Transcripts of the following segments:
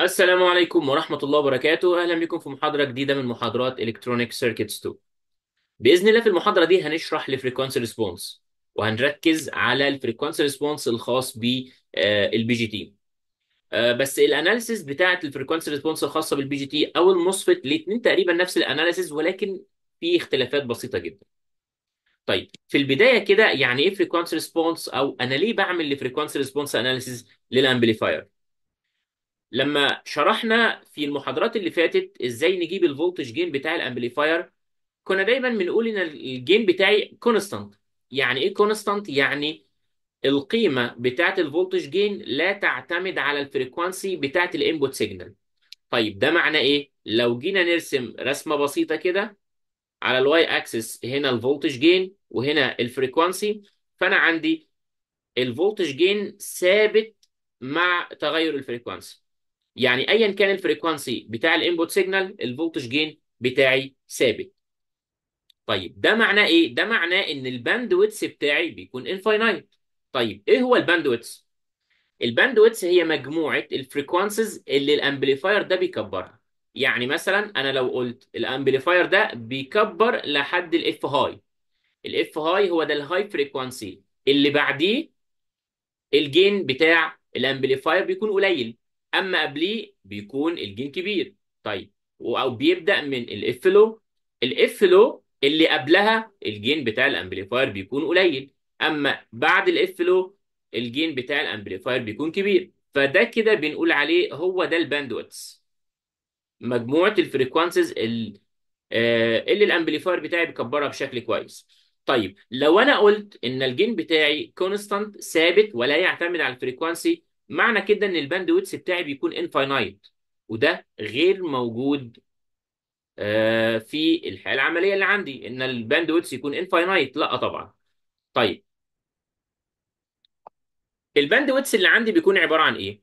السلام عليكم ورحمة الله وبركاته أهلا بكم في محاضرة جديدة من محاضرات Electronic Circuits 2 بإذن الله في المحاضرة دي هنشرح الفريكونسي ريسبونس وهنركز على الفريكونسي ريسبونس الخاص بالبي جي تي بس الاناليسيز بتاعة الفريكونسي ريسبونس الخاصة بالبي جي تي أو المصفت الاتنين تقريبا نفس الاناليسيز ولكن في اختلافات بسيطة جدا طيب في البداية كده يعني إيه فريكونسي ريسبونس أو أنا ليه بعمل الفريكونسي ريسبونس أناليسيز للأمبليفاير لما شرحنا في المحاضرات اللي فاتت ازاي نجيب الفولتج جين بتاع الامبليفاير كنا دايما بنقول ان الجين بتاعي كونستانت يعني ايه كونستانت يعني القيمه بتاعه الفولتج جين لا تعتمد على الفريكوانسي بتاعه الانبوت سيجنال طيب ده معناه ايه لو جينا نرسم رسمه بسيطه كده على الواي اكسس هنا الفولتج جين وهنا الفريكوانسي فانا عندي الفولتج جين ثابت مع تغير الفريكوانسي يعني ايا كان الفريكوانسي بتاع الانبوت سيجنال الفولتج جين بتاعي ثابت طيب ده معناه ايه ده معناه ان الباندويتس بتاعي بيكون انفاينايت طيب ايه هو الباندويتس الباندويتس هي مجموعه الفريكوانسز اللي الامبليفاير ده بيكبرها يعني مثلا انا لو قلت الامبليفاير ده بيكبر لحد الاف هاي الاف هاي هو ده الهاي فريكوانسي اللي بعديه الجين بتاع الامبليفاير بيكون قليل اما قبليه بيكون الجين كبير طيب او بيبدا من الاف لو الاف لو اللي قبلها الجين بتاع الامبليفاير بيكون قليل اما بعد الاف لو الجين بتاع الامبليفاير بيكون كبير فده كده بنقول عليه هو ده الباندويتس مجموعه الفريكوانسز آه، اللي, اللي الامبليفاير بتاعي بيكبرها بشكل كويس طيب لو انا قلت ان الجين بتاعي كونستانت ثابت ولا يعتمد على الفريكوانسي معنى كده ان الباند ويدث بتاعي بيكون انفاينايت وده غير موجود آه، في الحياه العمليه اللي عندي ان الباند ويدث يكون انفاينايت لا طبعا طيب الباند ويدث اللي عندي بيكون عباره عن ايه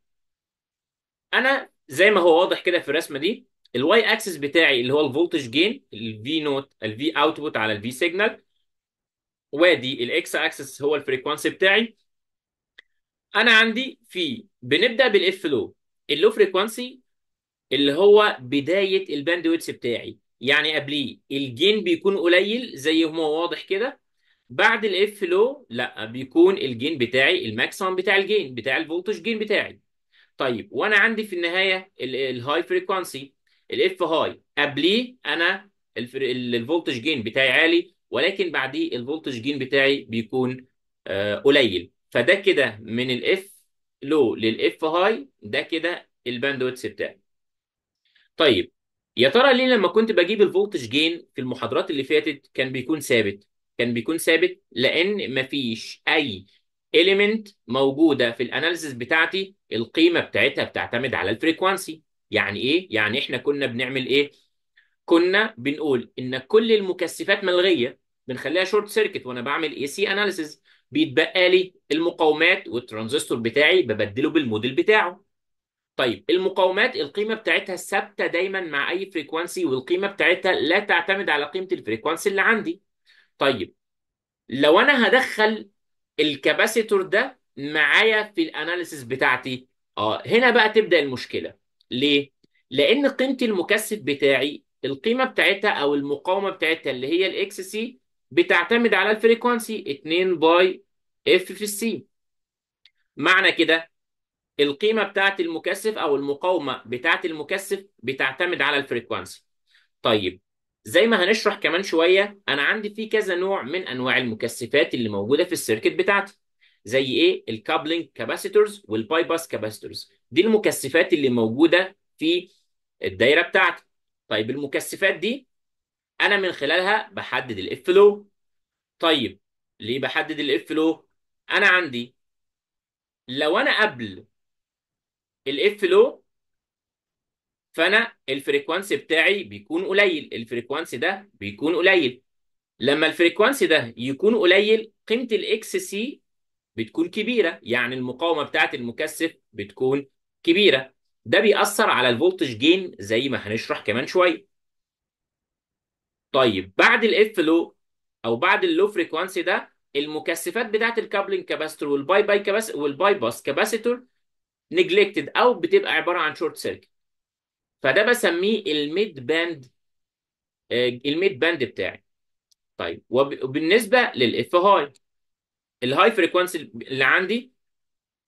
انا زي ما هو واضح كده في الرسمه دي الواي اكسس بتاعي اللي هو الفولتج جين الفي نوت الفي اوتبوت على الفي سيجنال وادي الاكس اكسس هو الفريكوانسي بتاعي انا عندي في بنبدا بالاف لو اللو فريكوانسي اللي هو بدايه الباندويتس بتاعي يعني قبليه الجين بيكون قليل زي ما هو واضح كده بعد الاف لو لا بيكون الجين بتاعي الماكسيمم بتاع الجين بتاع الفولتج جين بتاعي طيب وانا عندي في النهايه الهاي فريكوانسي الاف هاي قبليه انا الفولتج جين بتاعي عالي ولكن بعديه الفولتج جين بتاعي بيكون آه، قليل فده كده من الاف لو للاف هاي ده كده الباندويتس بتاعي طيب يا ترى ليه لما كنت بجيب الفولتج جين في المحاضرات اللي فاتت كان بيكون ثابت كان بيكون ثابت لان مفيش اي اليمنت موجوده في الاناليسيس بتاعتي القيمه بتاعتها بتعتمد على الفريكوانسي يعني ايه يعني احنا كنا بنعمل ايه كنا بنقول ان كل المكثفات ملغيه بنخليها شورت سيركت وانا بعمل اي سي اناليسيس بيتبقى لي المقاومات والترانزستور بتاعي ببدله بالموديل بتاعه طيب المقاومات القيمه بتاعتها ثابته دايما مع اي فريكوانسي والقيمه بتاعتها لا تعتمد على قيمه الفريكوانسي اللي عندي طيب لو انا هدخل الكباسيتور ده معايا في الاناليسيس بتاعتي اه هنا بقى تبدا المشكله ليه لان قيمه المكثف بتاعي القيمه بتاعتها او المقاومه بتاعتها اللي هي الاكس سي بتعتمد على الفريكوانسي 2 باي اف في السي معنى كده القيمة بتاعت المكثف أو المقاومة بتاعت المكثف بتعتمد على الفريكوانسي. طيب زي ما هنشرح كمان شوية أنا عندي في كذا نوع من أنواع المكثفات اللي موجودة في السيركت بتاعتي. زي إيه؟ الكابلنج كاباسيتورز والباي باس كاباسيتورز. دي المكثفات اللي موجودة في الدايرة بتاعتي. طيب المكثفات دي انا من خلالها بحدد الاف لو طيب ليه بحدد الاف لو انا عندي لو انا قبل الاف لو فانا الفريكوانسي بتاعي بيكون قليل الفريكوانسي ده بيكون قليل لما الفريكوانسي ده يكون قليل قيمه الاكس سي بتكون كبيره يعني المقاومه بتاعه المكثف بتكون كبيره ده بيأثر على الفولتج جين زي ما هنشرح كمان شويه طيب بعد الاف لو او بعد اللو فريكوانسي ده المكثفات بتاعت الكابلنج كاباستور والباي باي كاباس والباي باس كاباسيتور نجلكتد او بتبقى عباره عن شورت سيركت فده بسميه الميد باند الميد باند بتاعي طيب وبالنسبه للاف هاي الهاي فريكوانسي اللي عندي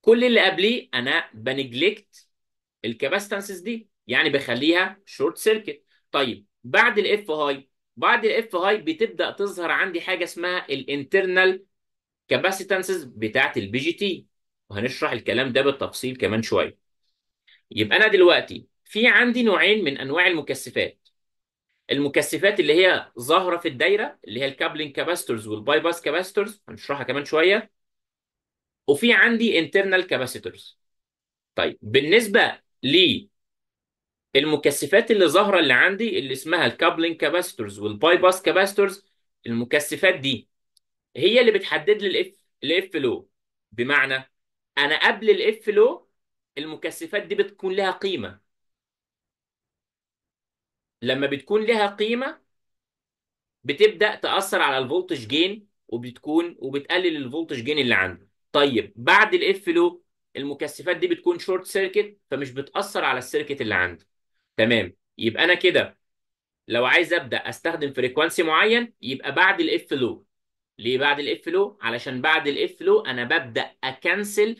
كل اللي قبليه انا بنجلكت الكاباستنسز دي يعني بخليها شورت سيركت طيب بعد الاف هاي بعد الاف هاي بتبدا تظهر عندي حاجه اسمها الانترنال كاباسيتانسز بتاعه البي جي تي وهنشرح الكلام ده بالتفصيل كمان شويه يبقى انا دلوقتي في عندي نوعين من انواع المكثفات المكثفات اللي هي ظاهره في الدايره اللي هي الكابلين كاباسيتورز والباي باس كاباسيتورز هنشرحها كمان شويه وفي عندي انترنال كاباسيتورز طيب بالنسبه لي المكثفات اللي ظاهره اللي عندي اللي اسمها الكابلنج كاباسيتورز والباي باس كاباسيتورز المكثفات دي هي اللي بتحدد لي الاف الاف لو بمعنى انا قبل الاف لو المكثفات دي بتكون لها قيمه لما بتكون لها قيمه بتبدا تاثر على الفولتج جين وبتكون وبتقلل الفولتج جين اللي عندي طيب بعد الاف لو المكثفات دي بتكون شورت سيركت فمش بتاثر على السيركت اللي عندي تمام يبقى انا كده لو عايز ابدا استخدم فريكوانسي معين يبقى بعد الاف لو ليه بعد الاف لو علشان بعد الاف لو انا ببدا اكنسل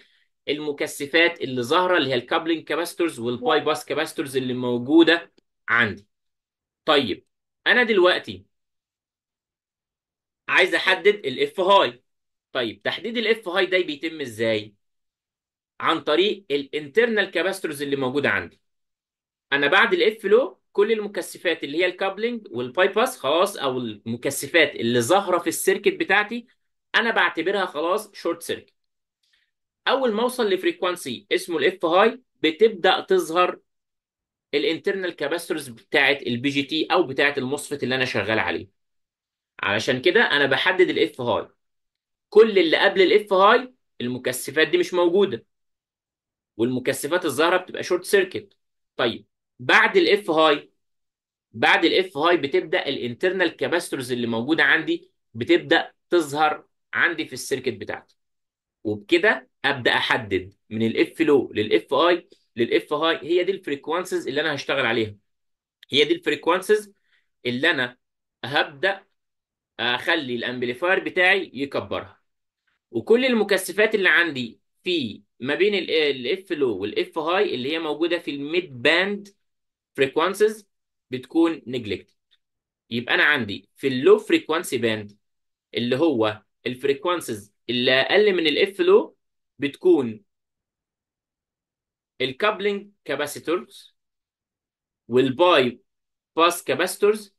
المكثفات اللي ظاهره اللي هي الكابلنج كاباسيتورز والباي باس كاباسيتورز اللي موجوده عندي طيب انا دلوقتي عايز احدد الاف هاي طيب تحديد الاف هاي ده بيتم ازاي عن طريق الانترنال كاباسيتورز اللي موجوده عندي انا بعد الاف لو كل المكثفات اللي هي الكابلنج والباي باس خلاص او المكثفات اللي ظاهره في السيركت بتاعتي انا بعتبرها خلاص شورت سيركت اول ما اوصل لفريكوانسي اسمه الاف هاي بتبدا تظهر الانترنال كاباستورز بتاعه البي جي تي او بتاعه المصفت اللي انا شغال عليه علشان كده انا بحدد الاف هاي كل اللي قبل الاف هاي المكثفات دي مش موجوده والمكثفات الظاهره بتبقى شورت سيركت طيب بعد الاف هاي بعد الاف هاي بتبدا الانترنال كاباستورز اللي موجوده عندي بتبدا تظهر عندي في السيركت بتاعتي وبكده ابدا احدد من الاف لو للاف اي للاف هاي هي دي الفريكوانسز اللي انا هشتغل عليها هي دي الفريكوانسز اللي انا هبدا اخلي الامبليفاير بتاعي يكبرها وكل المكثفات اللي عندي في ما بين الاف لو والاف هاي اللي هي موجوده في الميد باند frequencies بتكون neglected يبقى انا عندي في اللو فريكوانسي باند اللي هو الفريكوانسز اللي اقل من الاف لو بتكون الكابلنج كاباسيتورز والباي باس كاباسيتورز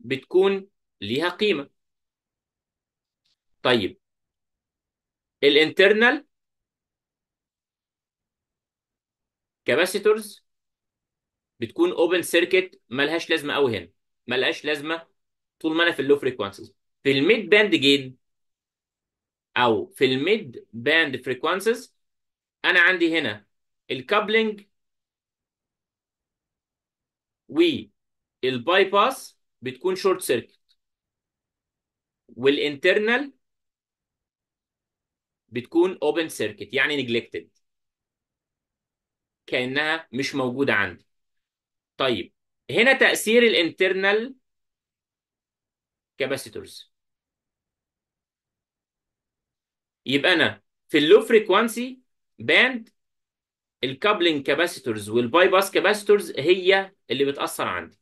بتكون ليها قيمه طيب الانترنال كاباسيتورز بتكون اوبن سيركت مالهاش لازمه قوي هنا مالهاش لازمه طول ما انا في اللو فريكوانسيز في الميد باند جين او في الميد باند فريكوانسيز انا عندي هنا الكابلنج والباي باس بتكون شورت سيركت والانترنال بتكون اوبن سيركت يعني نجلكتد كانها مش موجوده عندي طيب هنا تأثير الانترنال كاباسيتورز يبقى انا في اللو فريكوانسي باند الكابلنج كاباسيتورز والباي باس كاباسيتورز هي اللي بتأثر عندي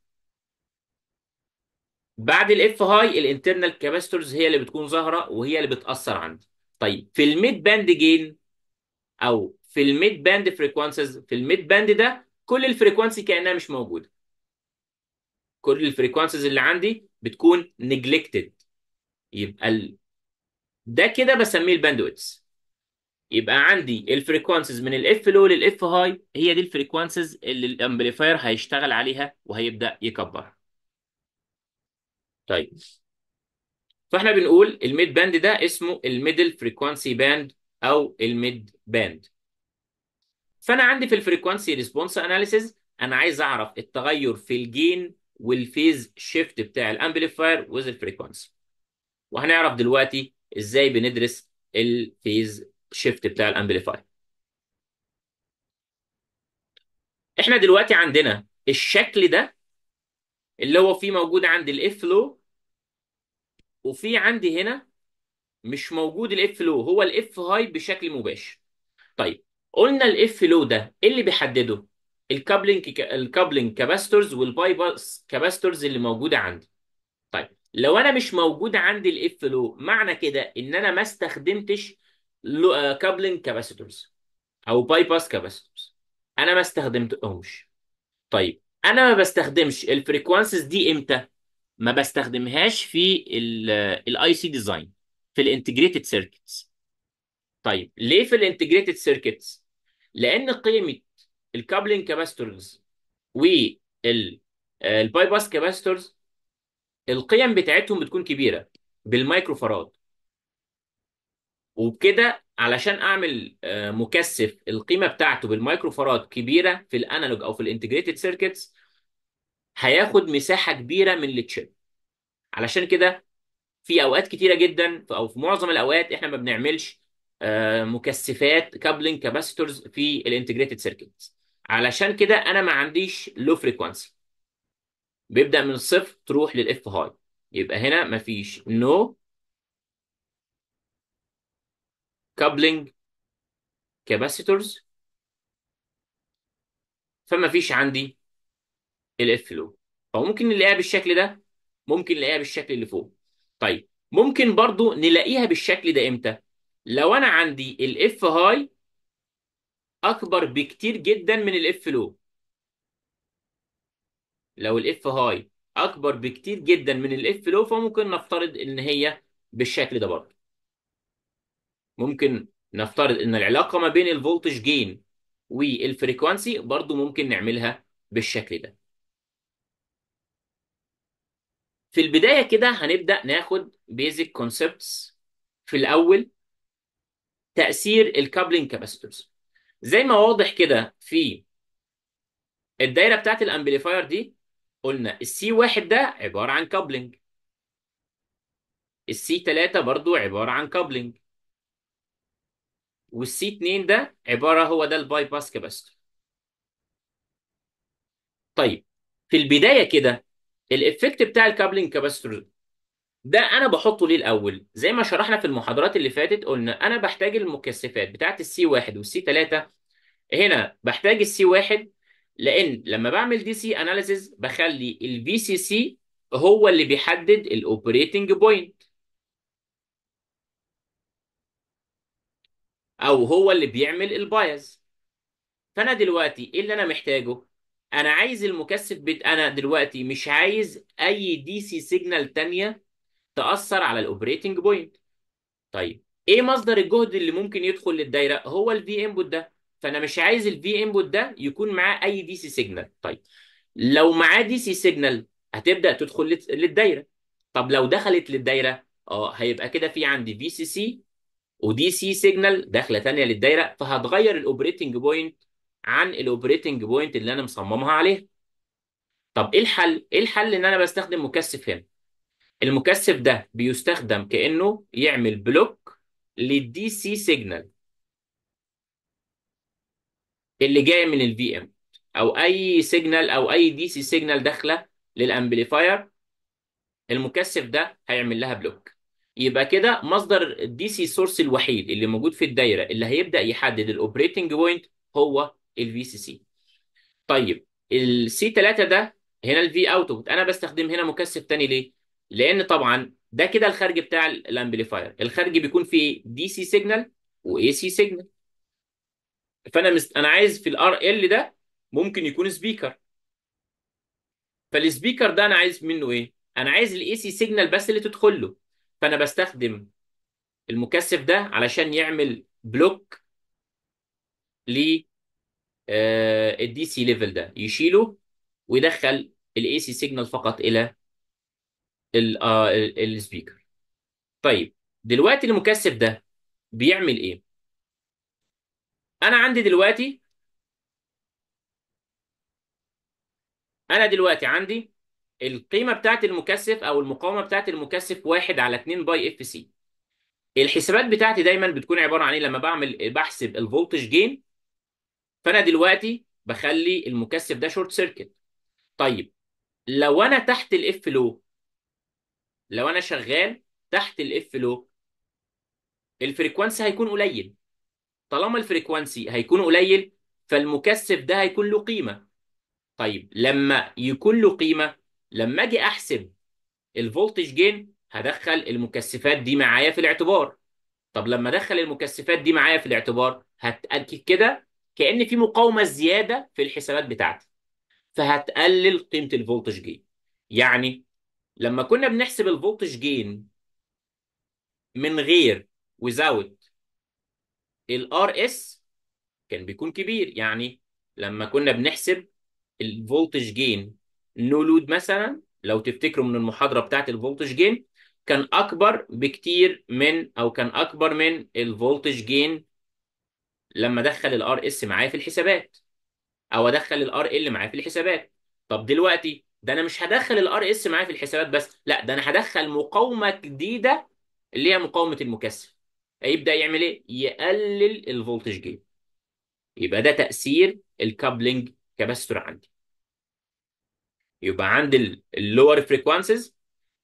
بعد الاف هاي الانترنال كاباسيتورز هي اللي بتكون ظاهره وهي اللي بتأثر عندي طيب في الميد باند جين او في الميد باند فريكوانسز في الميد باند ده كل الفريكوانسي كانها مش موجوده كل الفريكوانسيز اللي عندي بتكون نجلكتد يبقى ال... ده كده بسميه الباندويتس يبقى عندي الفريكوانسيز من الاف لو للاف هاي هي دي الفريكوانسيز اللي الامبليفاير هيشتغل عليها وهيبدا يكبرها طيب فاحنا بنقول الميد باند ده اسمه الميدل فريكوانسي باند او الميد باند فانا عندي في الفريكوانسي ريسبونس اناليسيز انا عايز اعرف التغير في الجين والفيز شيفت بتاع الامبليفاير وذ الفريكوانسي وهنعرف دلوقتي ازاي بندرس الفيز شيفت بتاع الامبليفاير احنا دلوقتي عندنا الشكل ده اللي هو فيه موجود عند الاف لو وفي عندي هنا مش موجود الاف لو هو الاف هاي بشكل مباشر طيب قلنا الاف لو ده ايه اللي بيحدده الكابلنج الكابلنج كاباسيتورز والباي باس كاباسيتورز اللي موجوده عندي طيب لو انا مش موجود عندي الاف لو معنى كده ان انا ما استخدمتش كابلنج آه، كاباسيتورز او باي باس كاباسيتورز انا ما استخدمتهمش طيب انا ما بستخدمش الفريكوانسز دي امتى ما بستخدمهاش في الاي سي ديزاين في الانتجريتد سيركتس طيب ليه في الانتجريتد سيركتس لان قيمه الكابلنج كاباستورز والباي آه، باس كاباستورز القيم بتاعتهم بتكون كبيره بالمايكرو فراد وبكده علشان اعمل آه، مكثف القيمه بتاعته بالمايكرو فراد كبيره في الانالوج او في الانتجريتد سيركتس هياخد مساحه كبيره من التشيب علشان كده في اوقات كتيره جدا او في معظم الاوقات احنا ما بنعملش آه، مكثفات كابلنج كاباسيتورز في الانتجريتد سيركت علشان كده انا ما عنديش لو فريكوانسي بيبدا من الصفر تروح للاف هاي يبقى هنا ما فيش نو كابلنج كاباسيتورز فما فيش عندي الاف لو او ممكن نلاقيها بالشكل ده ممكن نلاقيها بالشكل اللي فوق طيب ممكن برضو نلاقيها بالشكل ده امتى لو انا عندي الاف هاي اكبر بكتير جدا من الاف لو لو الاف هاي اكبر بكتير جدا من الاف لو فممكن نفترض ان هي بالشكل ده برضه ممكن نفترض ان العلاقه ما بين الفولتج جين والفريكوانسي برضه ممكن نعملها بالشكل ده في البدايه كده هنبدا ناخد بيزك كونسبتس في الاول تاثير الكابلنج كاباسيتورز زي ما واضح كده في الدايره بتاعت الامبليفاير دي قلنا السي واحد ده عباره عن كابلنج السي 3 برضو عباره عن كابلنج والسي 2 ده عباره هو ده الباي باس كاباسيتور طيب في البدايه كده الافكت بتاع الكابلنج كاباسيتور ده انا بحطه ليه الاول زي ما شرحنا في المحاضرات اللي فاتت قلنا انا بحتاج المكثفات بتاعه السي 1 والسي 3 هنا بحتاج السي 1 لان لما بعمل دي سي اناليسيز بخلي الفي سي سي هو اللي بيحدد الاوبريتنج بوينت او هو اللي بيعمل البايز فانا دلوقتي ايه اللي انا محتاجه انا عايز المكثف بت... انا دلوقتي مش عايز اي دي سي سيجنال تانية تأثر على الاوبريتنج بوينت طيب ايه مصدر الجهد اللي ممكن يدخل للدايره هو الفي انبوت ده فانا مش عايز الفي انبوت ده يكون معاه اي دي سي سيجنال طيب لو معاه دي سي سيجنال هتبدا تدخل للدايره طب لو دخلت للدايره اه هيبقى كده في عندي في سي سي ودي سي سيجنال داخله ثانيه للدايره فهتغير الاوبريتنج بوينت عن الاوبريتنج بوينت اللي انا مصممها عليها طب ايه الحل ايه الحل ان انا بستخدم مكثف هنا المكثف ده بيستخدم كانه يعمل بلوك للدي سي سيجنال اللي جاي من الفي ام او اي سيجنال او اي دي سي سيجنال داخله للامبليفاير المكثف ده هيعمل لها بلوك يبقى كده مصدر الدي سي سورس الوحيد اللي موجود في الدايره اللي هيبدا يحدد الاوبريتنج بوينت هو الفي سي سي طيب السي 3 ده هنا الفي اوتبوت انا بستخدم هنا مكثف تاني ليه لان طبعا ده كده الخارج بتاع الامبليفاير الخارج بيكون فيه دي سي سيجنال واي سي سيجنال فانا مست... انا عايز في الار ال ده ممكن يكون سبيكر فالسبيكر ده انا عايز منه ايه انا عايز الاي سي سيجنال بس اللي تدخل له فانا بستخدم المكثف ده علشان يعمل بلوك ل الدي سي ليفل ده يشيله ويدخل الاي سي سيجنال فقط الى ال السبيكر طيب دلوقتي المكثف ده بيعمل ايه انا عندي دلوقتي انا دلوقتي عندي القيمه بتاعت المكثف او المقاومه بتاعت المكثف 1 على 2 باي اف سي الحسابات بتاعتي دايما بتكون عباره عن ايه لما بعمل بحسب الفولتج جين فانا دلوقتي بخلي المكثف ده شورت سيركت طيب لو انا تحت الاف لو لو انا شغال تحت الاف لو الفريكوانسي هيكون قليل طالما الفريكوانسي هيكون قليل فالمكثف ده هيكون له قيمه طيب لما يكون له قيمه لما اجي احسب الفولتج جين هدخل المكثفات دي معايا في الاعتبار طب لما ادخل المكثفات دي معايا في الاعتبار هتاكد كده كان في مقاومه زياده في الحسابات بتاعتي فهتقلل قيمه الفولتج جين يعني لما كنا بنحسب الفولتج جين من غير without الار اس كان بيكون كبير يعني لما كنا بنحسب الفولتج جين نو لود مثلا لو تفتكروا من المحاضره بتاعت الفولتج جين كان اكبر بكتير من او كان اكبر من الفولتج جين لما ادخل الار اس معايا في الحسابات او ادخل الار ال معايا في الحسابات طب دلوقتي ده انا مش هدخل الار اس معايا في الحسابات بس لا ده انا هدخل مقاومه جديده اللي هي مقاومه المكثف هيبدا يعمل ايه يقلل الفولتج جين يبقى ده تاثير الكابلنج كاباسيتور عندي يبقى عند اللور فريكوانسز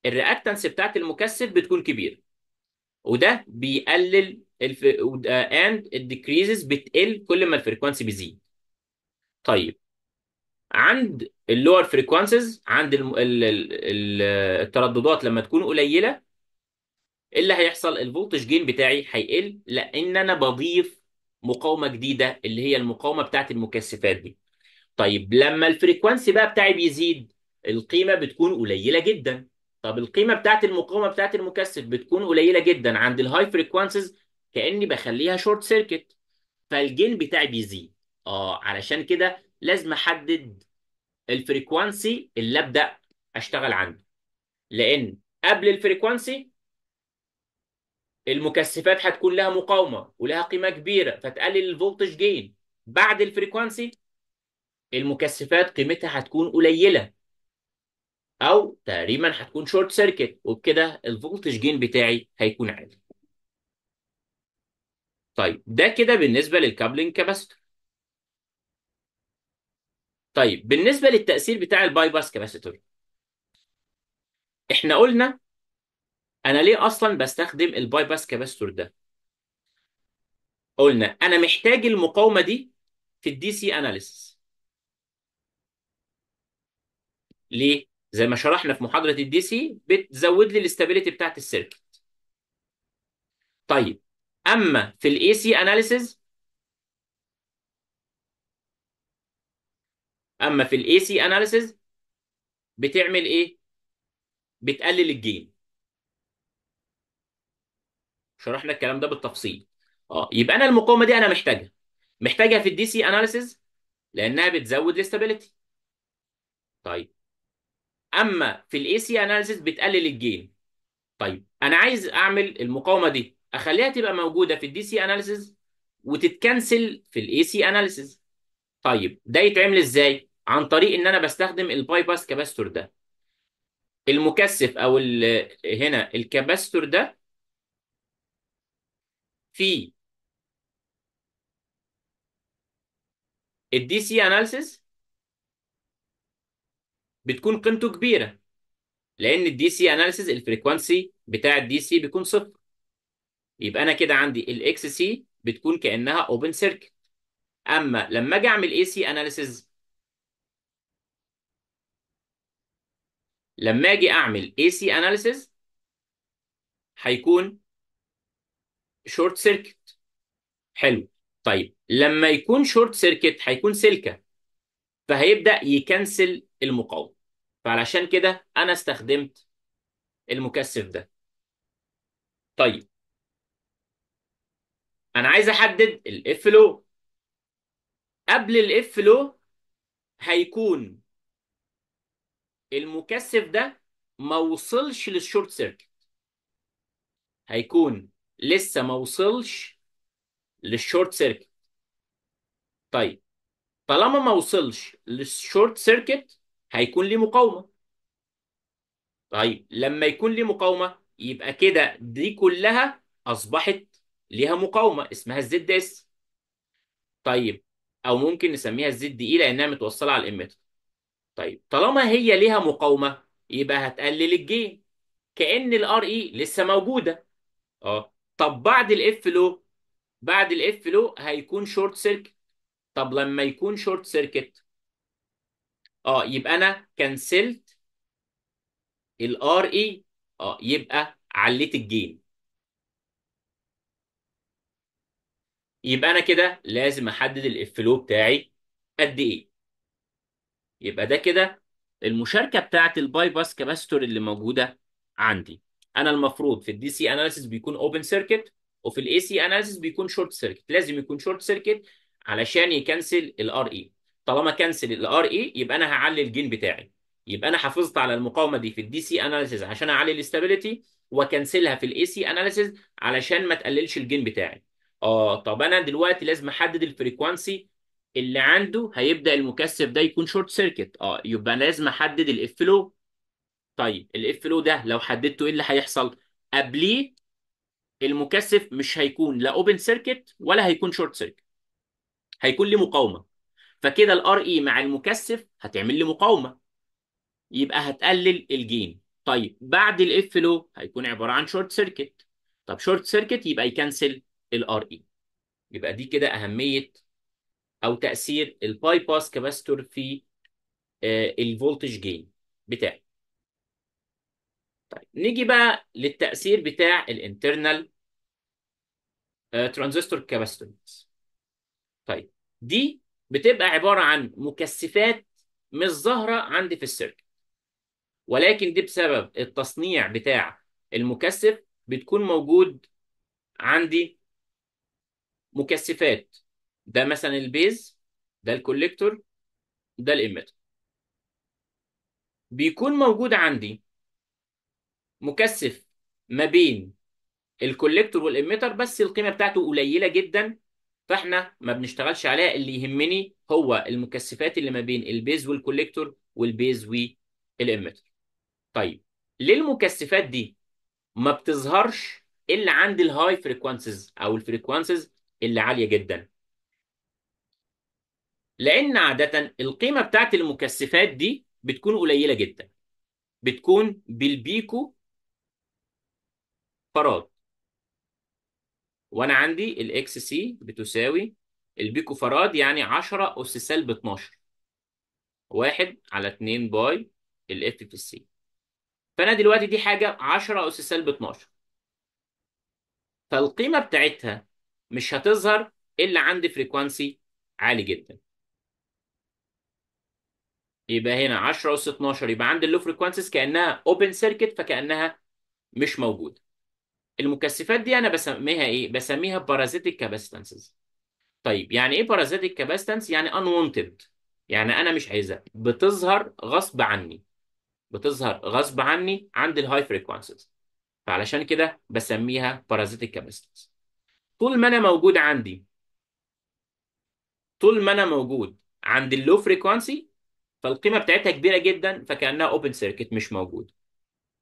الرياكتانس بتاعت المكثف بتكون كبيره وده بيقلل الف... اند الديكريزز بتقل كل ما الفريكوانسي بيزيد طيب عند اللور فريكوانسز عند الـ الـ الـ الترددات لما تكون قليله ايه اللي هيحصل الفولتج جين بتاعي هيقل لان انا بضيف مقاومه جديده اللي هي المقاومه بتاعه المكثفات دي طيب لما الفريكوانسي بقى بتاعي بيزيد القيمه بتكون قليله جدا طب القيمه بتاعه المقاومه بتاعه المكثف بتكون قليله جدا عند الهاي فريكوانسز كاني بخليها شورت سيركت فالجين بتاعي بيزيد اه علشان كده لازم احدد الفريكوانسي اللي ابدا اشتغل عنده لان قبل الفريكوانسي المكثفات هتكون لها مقاومه ولها قيمه كبيره فتقلل الفولتج جين بعد الفريكوانسي المكثفات قيمتها هتكون قليله او تقريبا هتكون شورت سيركت وبكده الفولتج جين بتاعي هيكون عالي طيب ده كده بالنسبه للكابلنج كاباسيتور طيب بالنسبه للتاثير بتاع الباي باس كاباسيتور احنا قلنا انا ليه اصلا بستخدم الباي باس كاباسيتور ده قلنا انا محتاج المقاومه دي في الدي سي اناليسيس ليه زي ما شرحنا في محاضره الدي سي بتزود لي الاستابيليتي بتاعت السيركت طيب اما في الاي سي اناليسيز اما في الاي سي اناليسيز بتعمل ايه بتقلل الجين شرحنا الكلام ده بالتفصيل اه يبقى انا المقاومه دي انا محتاجها محتاجها في الدي سي اناليسيز لانها بتزود الاستابيليتي طيب اما في الاي سي اناليسيز بتقلل الجين طيب انا عايز اعمل المقاومه دي اخليها تبقى موجوده في الدي سي اناليسيز وتتكنسل في الاي سي اناليسيز طيب ده يتعمل ازاي عن طريق ان انا بستخدم الباي باس كاباستور ده المكثف او هنا الكاباستور ده في الدي سي اناليسيس بتكون قيمته كبيره لان الدي سي اناليسيس الفريكوانسي بتاع الدي سي بيكون صفر يبقى انا كده عندي الاكس سي بتكون كانها اوبن سيركت اما لما اجي اعمل اي سي اناليسيس لما اجي اعمل اي سي اناليسيز هيكون شورت سيركت حلو طيب لما يكون شورت سيركت هيكون سلكه فهيبدا يكنسل المقاومه فعلشان كده انا استخدمت المكثف ده طيب انا عايز احدد الاف لو قبل الاف لو هيكون المكثف ده ما وصلش للشورت سيركت هيكون لسه ما وصلش للشورت سيركت طيب طالما ما وصلش للشورت سيركت هيكون ليه مقاومه طيب لما يكون ليه مقاومه يبقى كده دي كلها اصبحت ليها مقاومه اسمها الزد اس طيب او ممكن نسميها الزد اي e لانها متوصله على الاميتر طيب طالما هي ليها مقاومه يبقى هتقلل الجين كأن الار اي e لسه موجوده اه طب بعد الاف لو بعد الاف لو هيكون شورت سيركت طب لما يكون شورت سيركت اه يبقى انا كنسلت الار اي اه يبقى عليت الجين يبقى انا كده لازم احدد الاف لو بتاعي قد ايه يبقى ده كده المشاركه بتاعه الباي باس كاباستور اللي موجوده عندي انا المفروض في الدي سي اناليسيس بيكون اوبن سيركت وفي الاي سي اناليسيس بيكون شورت سيركت لازم يكون شورت سيركت علشان يكنسل الار اي e. طالما كنسل الار اي e، يبقى انا هعلي الجين بتاعي يبقى انا حافظت على المقاومه دي في الدي سي اناليسيس عشان اعلي الاستابيليتي وكنسلها في الاي سي اناليسيس علشان ما تقللش الجين بتاعي اه طب انا دلوقتي لازم احدد الفريكوانسي اللي عنده هيبدا المكثف ده يكون شورت سيركت اه يبقى لازم احدد الاف لو طيب الاف لو ده لو حددته ايه اللي هيحصل قبليه المكثف مش هيكون لا اوبن سيركت ولا هيكون شورت سيركت هيكون ليه مقاومه فكده الار اي مع المكثف هتعمل لي مقاومه يبقى هتقلل الجين طيب بعد الاف لو هيكون عباره عن شورت سيركت طب شورت سيركت يبقى يكنسل الار اي يبقى دي كده اهميه او تاثير الباي باس كاباستور في آه، الفولتج جين بتاعي طيب نيجي بقى للتاثير بتاع الانترنال ترانزستور كاباستور طيب دي بتبقى عباره عن مكثفات مش ظاهره عندي في السيركت ولكن دي بسبب التصنيع بتاع المكثف بتكون موجود عندي مكثفات ده مثلا البيز ده الكوليكتور ده الاميتر بيكون موجود عندي مكثف ما بين الكوليكتور والاميتر بس القيمه بتاعته قليله جدا فاحنا ما بنشتغلش عليها اللي يهمني هو المكثفات اللي ما بين البيز والكوليكتور والبيز والاميتر طيب ليه المكثفات دي ما بتظهرش الا عند الهاي فريكوانسز او الفريكوانسز اللي عاليه جدا لان عاده القيمه بتاعت المكثفات دي بتكون قليله جدا بتكون بالبيكو فراد وانا عندي الاكس سي بتساوي البيكو فراد يعني 10 اس سالب 12 1 على 2 باي الاف في السي فانا دلوقتي دي حاجه 10 اس سالب 12 فالقيمه بتاعتها مش هتظهر الا عند فريكوانسي عالي جدا يبقى هنا 10 اس 12 يبقى عند اللو فريكوانسيز كانها اوبن سيركت فكانها مش موجوده المكثفات دي انا بسميها ايه بسميها بارازيتك كاباسيتانسز طيب يعني ايه بارازيتك كاباسيتانس يعني unwanted يعني انا مش عايزها بتظهر غصب عني بتظهر غصب عني عند الهاي فريكوانسيز فعلشان كده بسميها بارازيتك كاباسيتانس طول ما انا موجود عندي طول ما انا موجود عند اللو فريكوانسي فالقيمه بتاعتها كبيره جدا فكانها اوبن سيركت مش موجود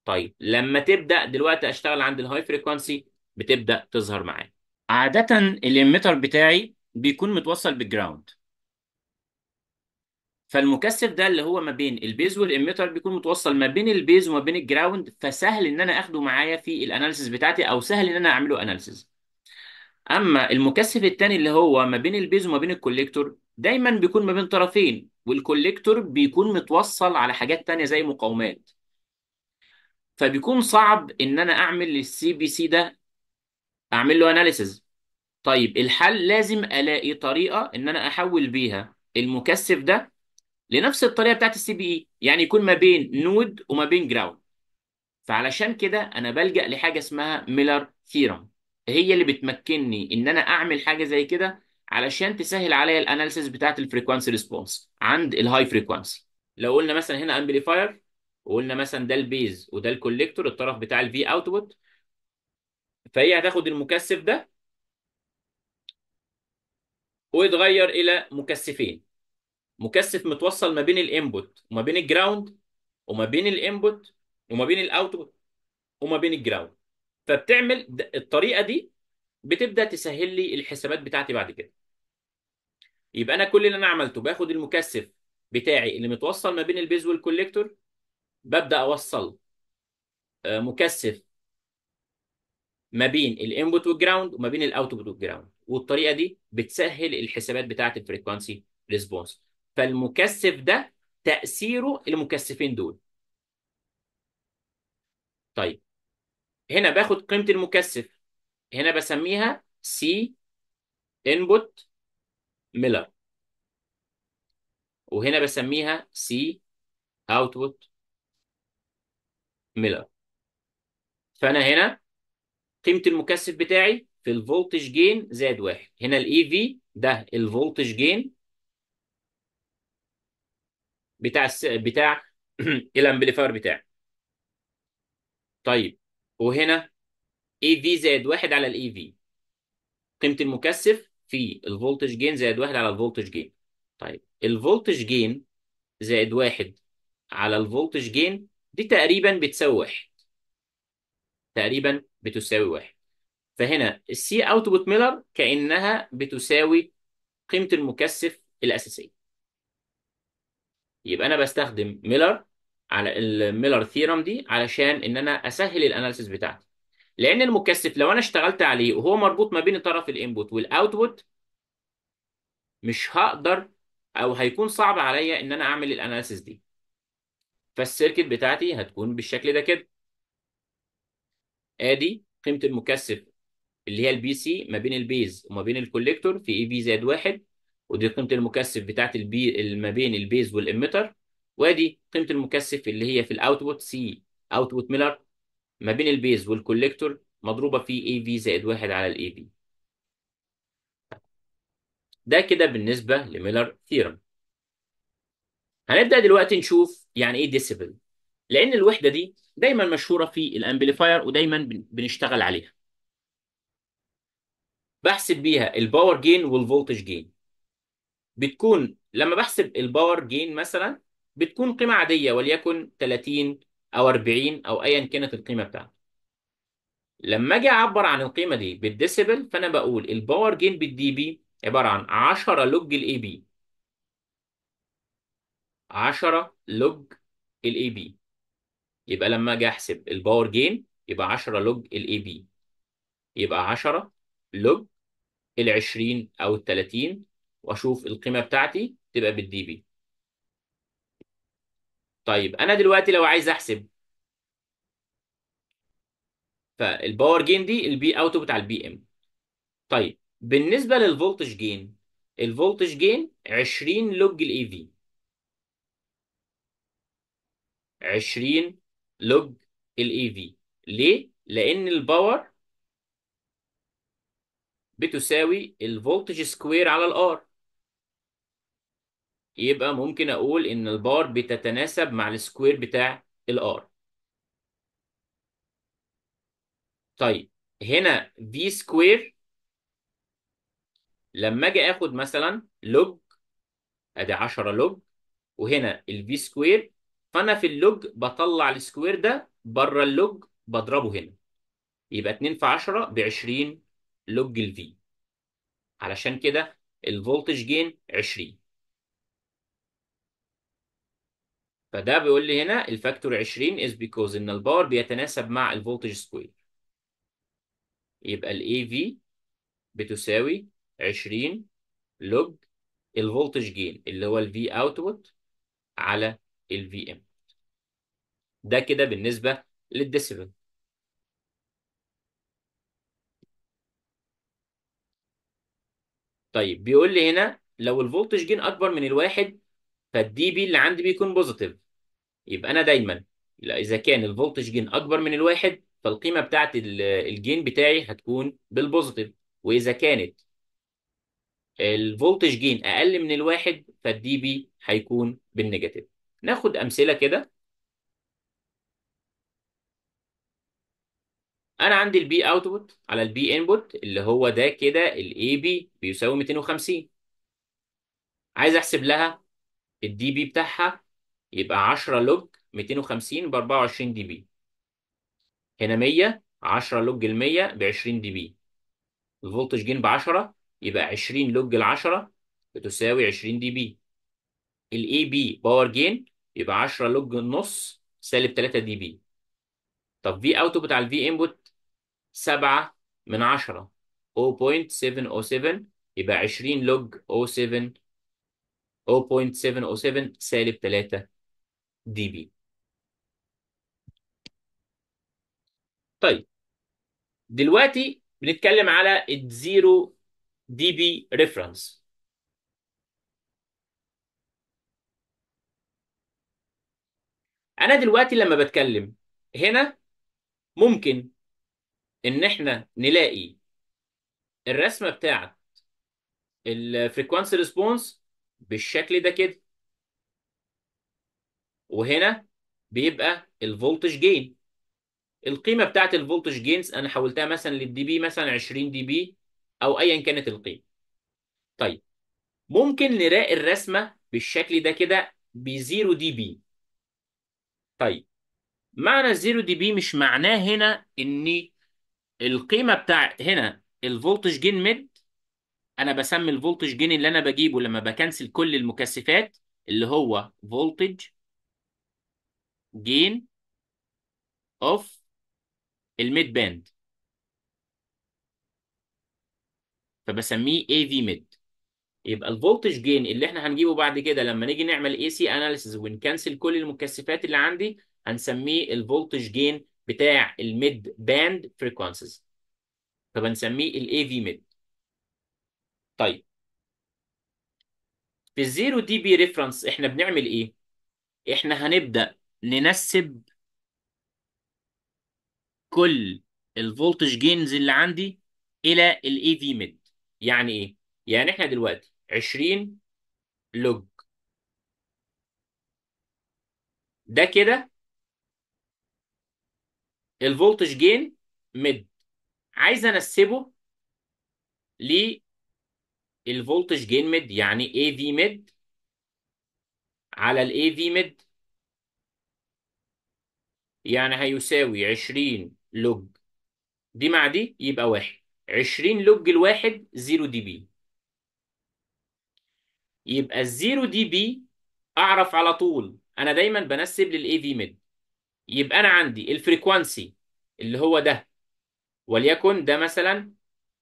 طيب لما تبدا دلوقتي اشتغل عند الهاي فريكوانسي بتبدا تظهر معايا عاده الاميتر بتاعي بيكون متوصل بالجراوند فالمكثف ده اللي هو ما بين البيز والاميتر بيكون متوصل ما بين البيز وما بين الجراوند فسهل ان انا اخده معايا في الاناليسيز بتاعتي او سهل ان انا اعمله اناليسيز اما المكثف الثاني اللي هو ما بين البيز وما بين الكوليكتور دايما بيكون ما بين طرفين والكوليكتور بيكون متوصل على حاجات تانية زي مقاومات فبيكون صعب ان انا اعمل للسي بي سي ده اعمل له اناليسز طيب الحل لازم الاقي طريقه ان انا احول بيها المكثف ده لنفس الطريقه بتاعت السي بي اي e، يعني يكون ما بين نود وما بين جراوند فعلشان كده انا بلجأ لحاجه اسمها ميلر ثيرم هي اللي بتمكنني ان انا اعمل حاجه زي كده علشان تسهل عليا الاناليسيس بتاعت الفريكوانسي ريسبونس عند الهاي فريكوانسي لو قلنا مثلا هنا امبليفاير وقلنا مثلا ده البيز وده الكوليكتور الطرف بتاع الفي اوتبوت فهي هتاخد المكثف ده ويتغير الى مكثفين مكثف متوصل ما بين الانبوت وما بين الجراوند وما بين الانبوت وما بين الاوتبوت وما بين الجراوند فبتعمل الطريقه دي بتبدا تسهل لي الحسابات بتاعتي بعد كده يبقى انا كل اللي انا عملته باخد المكثف بتاعي اللي متوصل ما بين البيز والكوليكتور ببدا اوصل آه، مكثف ما بين الانبوت والجراوند وما بين الاوتبوت والجراوند والطريقه دي بتسهل الحسابات بتاعت الفريكوانسي ريسبونس فالمكثف ده تاثيره المكثفين دول طيب هنا باخد قيمه المكثف هنا بسميها سي انبوت ميلر وهنا بسميها سي اوتبوت ميلر فانا هنا قيمه المكثف بتاعي في الفولتج جين زائد واحد هنا الاي في e ده الفولتج جين بتاع الس... بتاع الامبليفاير بتاعي طيب وهنا اي في زائد واحد على الاي في قيمه المكثف في الفولتج جين زائد واحد على الفولتج جين طيب الفولتج جين زائد واحد على الفولتج جين دي تقريبا بتساوي واحد تقريبا بتساوي واحد فهنا السي اوتبوت ميلر كانها بتساوي قيمه المكثف الاساسيه يبقى انا بستخدم ميلر على الميلر ثيرم دي علشان ان انا اسهل الاناليسيس بتاعتي لان المكثف لو انا اشتغلت عليه وهو مربوط ما بين طرف الانبوت والاوتبوت مش هقدر او هيكون صعب عليا ان انا اعمل الاناليسيس دي فالسيركت بتاعتي هتكون بالشكل ده كده ادي قيمه المكثف اللي هي البي سي ما بين البيز وما بين الكوليكتور في اي في زائد واحد ودي قيمه المكثف بتاعت البي ما بين البيز والاميتر وادي قيمه المكثف اللي هي في الاوتبوت سي اوتبوت ميلر ما بين البيز والكوليكتور مضروبة في اي في زائد واحد على الاي في ده كده بالنسبة لميلر ثيرم هنبدأ دلوقتي نشوف يعني ايه ديسيبل لأن الوحدة دي دايما مشهورة في الامبليفاير ودايما بنشتغل عليها بحسب بيها الباور جين والفولتج جين بتكون لما بحسب الباور جين مثلا بتكون قيمة عادية وليكن 30 او 40 او ايا كانت القيمه بتاعته لما اجي اعبر عن القيمه دي بالديسيبل فانا بقول الباور جين بالدي بي عباره عن 10 لوج الاي بي 10 لوج الاي بي يبقى لما اجي احسب الباور جين يبقى 10 لوج الاي بي يبقى 10 لوج ال 20 او ال 30 واشوف القيمه بتاعتي تبقى بالدي بي طيب انا دلوقتي لو عايز احسب فالباور جين دي البي اوت بتاع البي ام طيب بالنسبه للفولتج جين الفولتج جين 20 لوج الاي في 20 لوج الاي في ليه لان الباور بتساوي الفولتج سكوير على الار يبقى ممكن اقول ان البار بتتناسب مع السكوير بتاع الار طيب هنا في سكوير لما اجي اخد مثلا لوج ادي 10 لوج وهنا الفي سكوير فانا في اللوج بطلع السكوير ده بره اللوج بضربه هنا يبقى 2 في 10 ب 20 لوج الفي علشان كده الفولتج جين 20 فده بيقول لي هنا الفاكتور 20 is because ان الباور بيتناسب مع الفولتج سكوير يبقى الاي في بتساوي 20 لوج الفولتج جين اللي هو الفي اوتبوت على الفي ام ده كده بالنسبه للديسيبل طيب بيقول لي هنا لو الفولتج جين اكبر من الواحد فالدي بي اللي عندي بيكون بوزيتيف يبقى انا دايما اذا كان الفولتج جين اكبر من الواحد فالقيمه بتاعت الجين بتاعي هتكون بالبوزيتيف واذا كانت الفولتج جين اقل من الواحد فالدي بي هيكون بالنيجاتيف ناخد امثله كده انا عندي البي اوتبوت على البي انبوت اللي هو ده كده الاي بي بيساوي 250 عايز احسب لها الدي بي بتاعها يبقى 10 لوج 250 ب 24 دي بي هنا 100 10 لوج ال 100 ب 20 دي بي الفولتج جين ب 10 يبقى 20 لوج ال 10 بتساوي 20 دي بي الاي بي باور جين يبقى 10 لوج النص سالب 3 دي بي طب في اوتبوت على الفي انبوت 7 من 10 0.707 يبقى 20 لوج 07 0.707 سالب 3 دي بي طيب دلوقتي بنتكلم على الزيرو دي بي ريفرنس انا دلوقتي لما بتكلم هنا ممكن ان احنا نلاقي الرسمه بتاعه الفريكوانسي ريسبونس بالشكل ده كده وهنا بيبقى الفولتج جين القيمه بتاعت الفولتج جينز انا حولتها مثلا للدي بي مثلا 20 دي بي او ايا كانت القيمه طيب ممكن نراقي الرسمه بالشكل ده كده ب 0 دي بي طيب معنى 0 دي بي مش معناه هنا ان القيمه بتاع هنا الفولتج جين ميد انا بسمي الفولتج جين اللي انا بجيبه لما بكنسل كل المكثفات اللي هو فولتج جين اوف الميد باند فبسميه اي في ميد يبقى الفولتج جين اللي احنا هنجيبه بعد كده لما نيجي نعمل اي سي اناليسيز ونكنسل كل المكثفات اللي عندي هنسميه الفولتج جين بتاع الميد باند فريكوانسيز فبنسميه الاي في ميد طيب في الزيرو دي بي ريفرنس احنا بنعمل ايه؟ احنا هنبدأ ننسب كل الفولتج جينز اللي عندي الى الاي في ميد يعني ايه؟ يعني احنا دلوقتي 20 لوج ده كده الفولتج جين ميد عايز انسبه ل الفولتج جين ميد يعني اي في ميد على الاي في ميد يعني هيساوي 20 لوج دي مع دي يبقى واحد 20 لوج الواحد 0 دي بي يبقى الزيرو دي بي اعرف على طول انا دايما بنسب للاي في ميد يبقى انا عندي الفريكوانسي اللي هو ده وليكن ده مثلا 100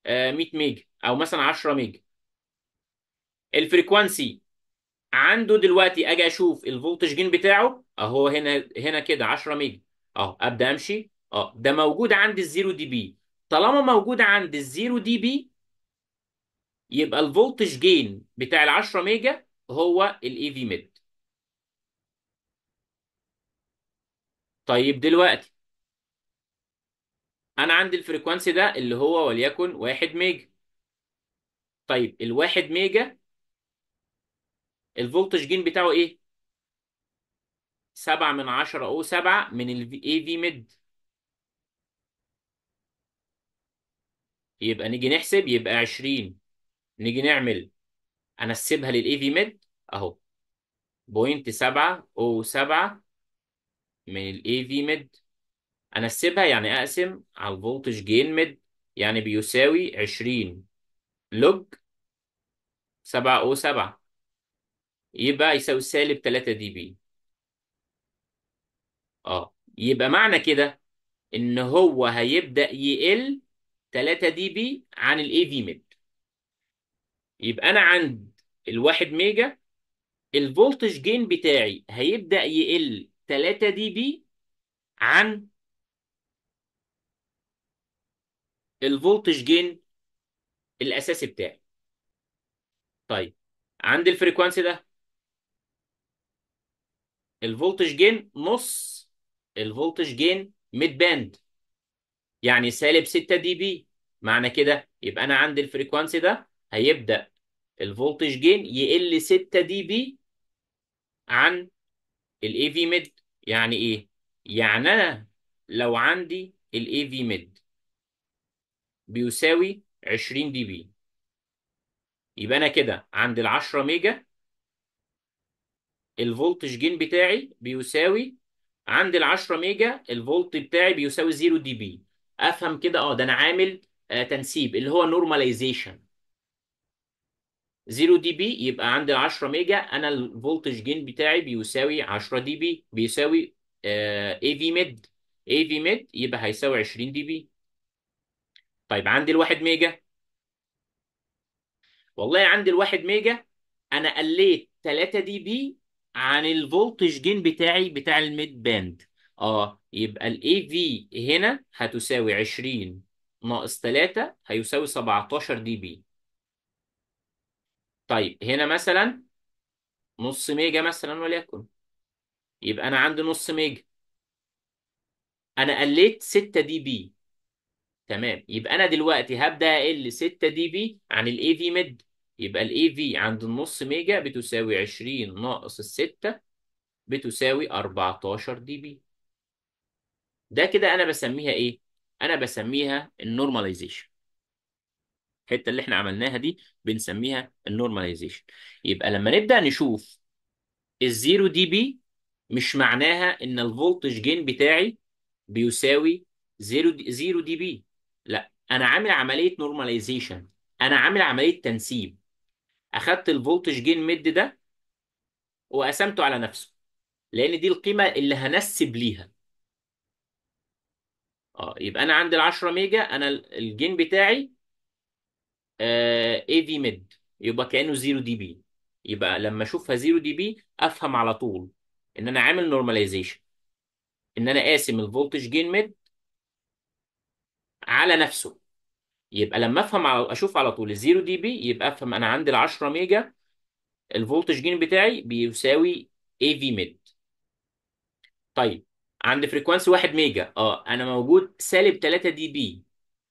آه، ميجا او مثلا 10 ميجا الفريكوانسي عنده دلوقتي اجي اشوف الفولتج جين بتاعه اهو هنا هنا كده 10 ميجا اهو ابدا امشي اه ده موجود عند الزيرو دي بي طالما موجود عند الزيرو دي بي يبقى الفولتج جين بتاع ال 10 ميجا هو الاي في ميد طيب دلوقتي انا عندي الفريكوانسي ده اللي هو وليكن 1 ميجا طيب ال 1 ميجا الفولتج جين بتاعه ايه؟ سبعة من عشرة او سبعة من ال اي في ميد يبقى نيجي نحسب يبقى عشرين نيجي نعمل انسبها للاي في ميد اهو بوينت سبعة او سبعة من الاي في ميد انسبها يعني اقسم على الفولتج جين ميد يعني بيساوي عشرين لوج سبعة او سبعة يبقى يساوي سالب 3 دي بي اه يبقى معنى كده ان هو هيبدا يقل 3 دي بي عن الاي في ميد يبقى انا عند الواحد ميجا الفولتج جين بتاعي هيبدا يقل 3 دي بي عن الفولتج جين الاساسي بتاعي طيب عند الفريكوانسي ده الفولتج جين نص الفولتج جين ميد باند يعني سالب 6 دي بي معنى كده يبقى انا عندي الفريكوانسي ده هيبدا الفولتج جين يقل 6 دي بي عن الاي في ميد يعني ايه يعني انا لو عندي الاي في ميد بيساوي 20 دي بي يبقى انا كده عند ال 10 ميجا الفولتج جين بتاعي بيساوي عند ال 10 ميجا الفولت بتاعي بيساوي 0 دي بي افهم كده اه ده انا عامل آه تنسيب اللي هو نورماليزيشن 0 دي بي يبقى عند ال 10 ميجا انا الفولتج جين بتاعي بيساوي 10 دي بي بيساوي اي في ميد اي في ميد يبقى هيساوي 20 دي بي طيب عندي 1 ميجا والله عندي 1 ميجا انا قليت 3 دي بي عن الفولتج جين بتاعي بتاع الميد باند اه يبقى الاي في هنا هتساوي 20 ناقص 3 هيساوي 17 دي بي طيب هنا مثلا نص ميجا مثلا وليكن يبقى انا عندي نص ميجا انا قليت 6 دي بي تمام يبقى انا دلوقتي هبدا اقل 6 دي بي عن الاي في ميد يبقى الـ AV عند النص ميجا بتساوي 20 ناقص الستة بتساوي 14 دي بي ده كده أنا بسميها إيه؟ أنا بسميها النورماليزيشن الحتة اللي إحنا عملناها دي بنسميها النورماليزيشن يبقى لما نبدأ نشوف الزيرو دي بي مش معناها إن الفولتج جين بتاعي بيساوي زيرو دي, زيرو دي بي لا أنا عامل عملية نورماليزيشن أنا عامل عملية تنسيب اخدت الفولتج جين ميد ده وقسمته على نفسه لان دي القيمه اللي هنسب ليها اه يبقى انا عندي ال 10 ميجا انا الجين بتاعي اي في ميد يبقى كانه 0 دي بي يبقى لما اشوفها 0 دي بي افهم على طول ان انا عامل نورماليزيشن ان انا قاسم الفولتج جين ميد على نفسه يبقى لما افهم على اشوف على طول الزيرو دي بي يبقى افهم انا عندي ال 10 ميجا الفولتج جين بتاعي بيساوي اي في ميد طيب عند فريكوانسي 1 ميجا اه انا موجود سالب 3 دي بي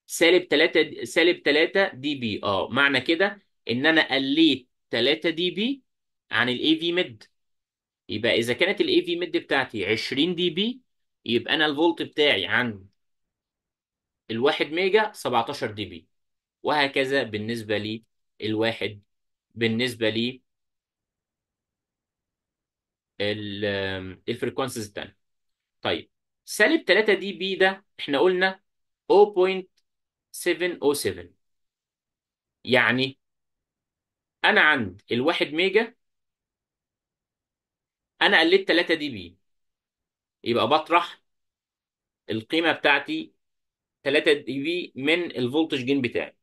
سالب 3 سالب 3 دي بي اه معنى كده ان انا قليت 3 دي بي عن الاي في ميد يبقى اذا كانت الاي في ميد بتاعتي 20 دي بي يبقى انا الفولت بتاعي عند الواحد ميجا 17 دي بي وهكذا بالنسبة الواحد بالنسبة لي الفريكونسيز التانية طيب سالب 3 دي بي ده احنا قلنا 0.707 يعني انا عند الواحد ميجا انا قلت 3 دي بي يبقى بطرح القيمة بتاعتي 3 دي بي من الفولتج جين بتاعي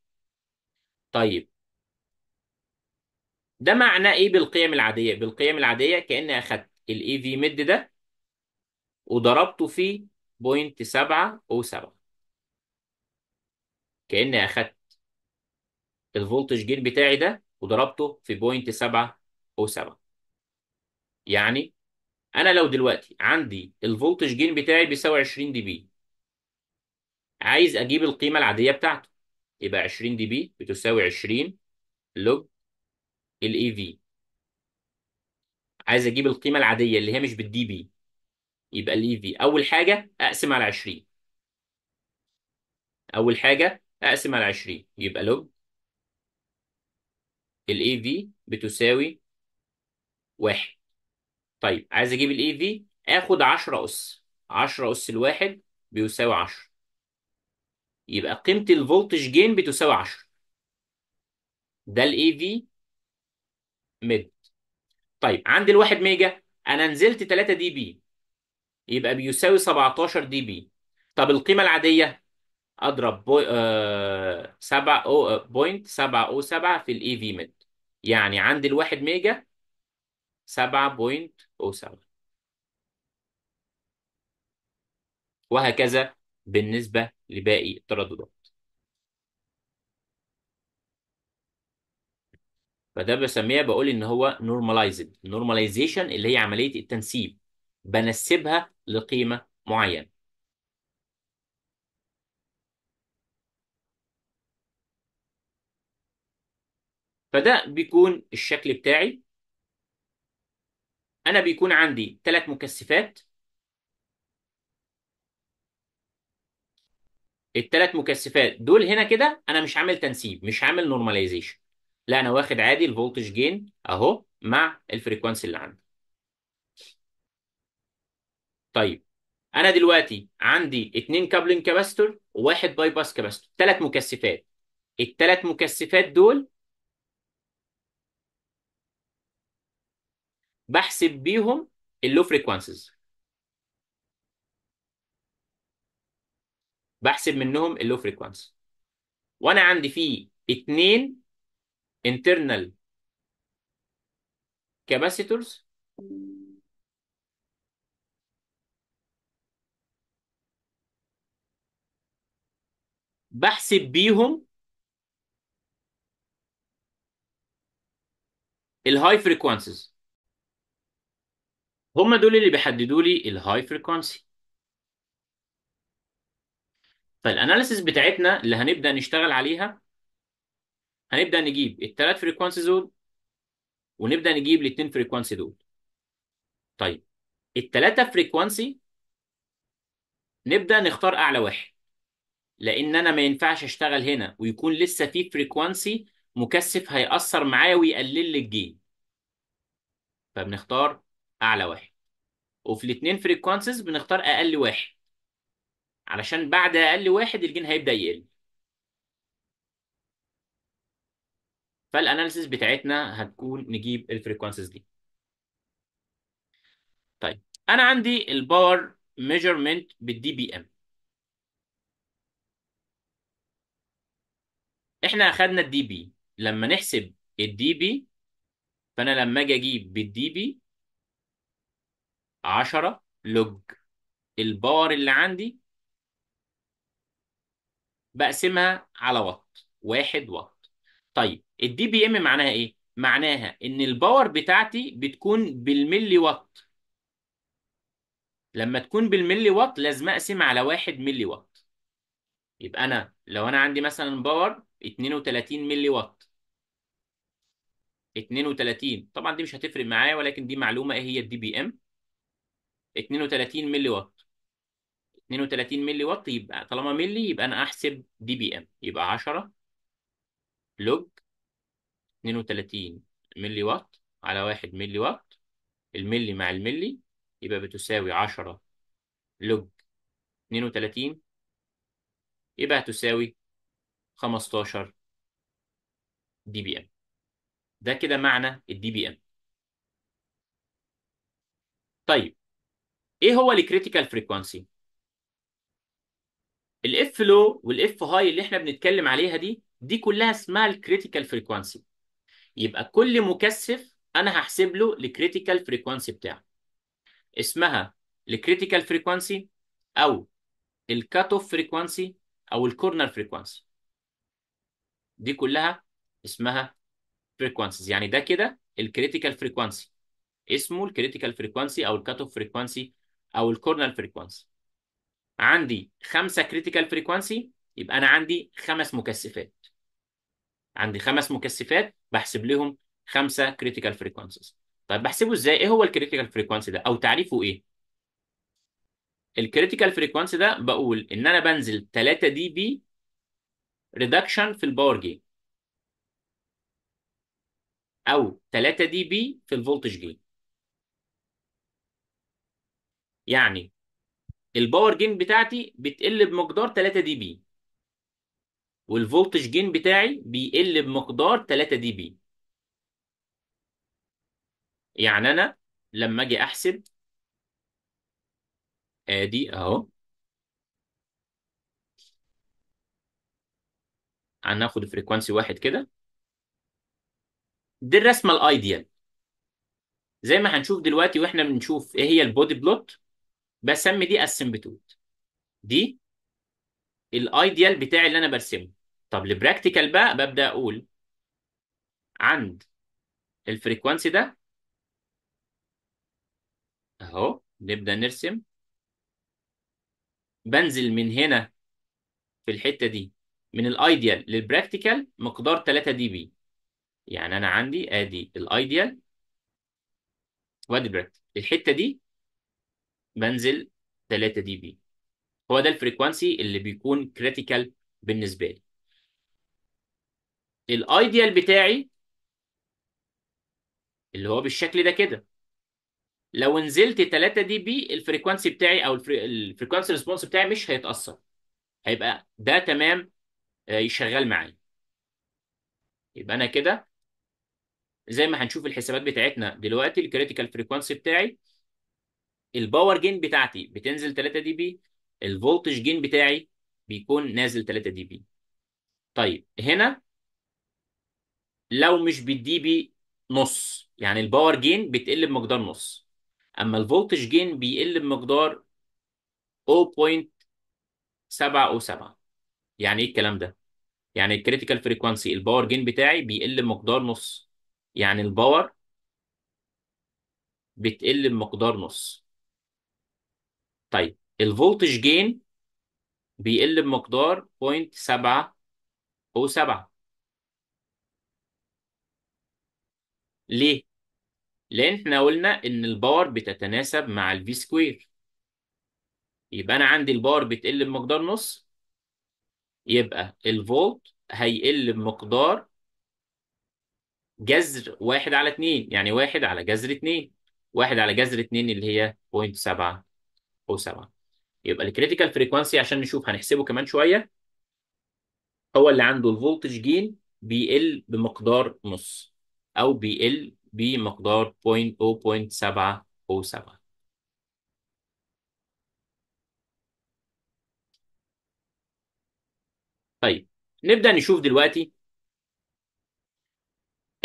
طيب ده معناه ايه بالقيم العاديه بالقيم العاديه كاني اخدت الاي في مد ده وضربته في 0.707 كاني اخدت الفولتج جين بتاعي ده وضربته في 0.707 يعني انا لو دلوقتي عندي الفولتج جين بتاعي بيساوي 20 دي بي عايز اجيب القيمه العاديه بتاعته يبقى 20 دي بي بتساوي 20 لوج الاي في عايز اجيب القيمه العاديه اللي هي مش بالدي بي يبقى الاي في e اول حاجه اقسم على 20 اول حاجه اقسم على 20 يبقى لوج الاي في بتساوي واحد طيب عايز اجيب الاي في اخد 10 اس 10 اس الواحد بيساوي 10 يبقى قيمة الفولتج جين بتساوي 10 ده الاي في ميد طيب عندي الواحد ميجا انا نزلت 3 دي بي يبقى بيساوي 17 دي بي طب القيمة العادية اضرب بو... آه... 7 او آه، في الاي في ميد يعني عند الواحد ميجا 7.07 وهكذا بالنسبة لباقي الترددات فده بسميها بقول ان هو normalized normalization اللي هي عملية التنسيب بنسبها لقيمة معينة فده بيكون الشكل بتاعي انا بيكون عندي ثلاث مكثفات الثلاث مكثفات دول هنا كده انا مش عامل تنسيب مش عامل نورماليزيشن لا انا واخد عادي الفولتج جين اهو مع الفريكوانسي اللي عندي طيب انا دلوقتي عندي اتنين كابلنج كاباستور وواحد باي باس كاباستور ثلاث مكثفات الثلاث مكثفات دول بحسب بيهم اللو فريكوانسيز بحسب منهم اللو فريكوانسي وانا عندي فيه اتنين internal capacitors بحسب بيهم الهاي فريكوانسيز هم دول اللي بيحددوا لي الهاي فريكوانسي فالاناليسيس بتاعتنا اللي هنبدا نشتغل عليها هنبدا نجيب الثلاث فريكوانسي دول ونبدا نجيب الاثنين فريكوانسي دول طيب الثلاثه فريكوانسي نبدا نختار اعلى واحد لان انا ما ينفعش اشتغل هنا ويكون لسه في فريكوانسي مكثف هيأثر معايا ويقلل لي الجين فبنختار اعلى واحد وفي الاثنين فريكوانسيز بنختار اقل واحد علشان بعد اقل واحد الجين هيبدا يقل فالاناليسيس بتاعتنا هتكون نجيب الفريكوانسيز دي طيب انا عندي الباور ميجرمنت بالدي بي ام احنا اخدنا الدي بي لما نحسب الدي بي فانا لما اجي اجيب بالدي بي 10 لوج الباور اللي عندي بقسمها على وات واحد وات طيب الدي بي ام معناها ايه؟ معناها ان الباور بتاعتي بتكون بالملي وات لما تكون بالملي وات لازم اقسم على واحد ملي وات يبقى انا لو انا عندي مثلا باور 32 ملي وات 32 طبعا دي مش هتفرق معايا ولكن دي معلومه ايه هي الدي بي ام 32 ملي وات 32 ملي وات يبقى طالما ملي يبقى انا احسب دي بي ام يبقى 10 لوج 32 ملي وات على 1 ملي وات الملي مع الملي يبقى بتساوي 10 لوج 32 يبقى تساوي 15 دي بي ام ده كده معنى الدي بي ام طيب ايه هو الكريتيكال فريكوانسي الاف لو والاف هاي اللي احنا بنتكلم عليها دي دي كلها اسمها الكريتيكال فريكوانسي يبقى كل مكثف انا هحسب له الكريتيكال فريكوانسي بتاعه اسمها الكريتيكال فريكوانسي او الكات اوف فريكوانسي او الكورنر فريكوانسي دي كلها اسمها فريكوانسيز يعني ده كده الكريتيكال فريكوانسي اسمه الكريتيكال فريكوانسي او الكات اوف فريكوانسي او الكورنر فريكوانسي عندي خمسة كريتيكال فريكوانسي يبقى أنا عندي خمس مكثفات عندي خمس مكثفات بحسب لهم خمسة كريتيكال فريكوانسيز طيب بحسبه إزاي؟ إيه هو الكريتيكال فريكوانسي ده أو تعريفه إيه؟ الكريتيكال فريكوانسي ده بقول إن أنا بنزل 3 دي بي ريدكشن في الباور جين أو 3 دي بي في الفولتج جين يعني الباور جين بتاعتي بتقل بمقدار 3 دي بي والفولتج جين بتاعي بيقل بمقدار 3 دي بي يعني انا لما اجي احسب ادي اهو هناخد يعني فريكوانسي واحد كده دي الرسمه الايديال زي ما هنشوف دلوقتي واحنا بنشوف ايه هي البودي بلوت بسمي دي اسمبتود دي الايديال بتاعي اللي انا برسمه طب البراكتيكال بقى ببدا اقول عند الفريكوانسي ده اهو نبدا نرسم بنزل من هنا في الحته دي من الايديال للبراكتيكال مقدار 3 دي بي يعني انا عندي ادي الايديال وادي البراكتيكال الحته دي بنزل 3 دي بي هو ده الفريكوانسي اللي بيكون كريتيكال بالنسبه لي الايديال بتاعي اللي هو بالشكل ده كده لو نزلت 3 دي بي الفريكوانسي بتاعي او الفريكوانسي ريسبونس بتاعي مش هيتاثر هيبقى ده تمام آه، شغال معايا يبقى انا كده زي ما هنشوف الحسابات بتاعتنا دلوقتي الكريتيكال فريكوانسي بتاعي الباور جين بتاعتي بتنزل 3 دي بي الفولتج جين بتاعي بيكون نازل 3 دي بي طيب هنا لو مش بالدي بي نص يعني الباور جين بتقل بمقدار نص اما الفولتج جين بيقل بمقدار 0.707 يعني ايه الكلام ده يعني الكريتيكال فريكوانسي الباور جين بتاعي بيقل بمقدار نص يعني الباور بتقل بمقدار نص طيب الفولتج جين بيقل بمقدار 0.707 ليه؟ لان احنا قلنا ان الباور بتتناسب مع الفي سكوير يبقى انا عندي الباور بتقل بمقدار نص يبقى الفولت هيقل بمقدار جذر واحد على اتنين يعني واحد على جذر اتنين واحد على جذر اتنين اللي هي 0.7 او 7 يبقى الكريتيكال فريكوانسي عشان نشوف هنحسبه كمان شويه هو اللي عنده الفولتج جين بيقل بمقدار نص او بيقل بمقدار 0.0.707 طيب نبدا نشوف دلوقتي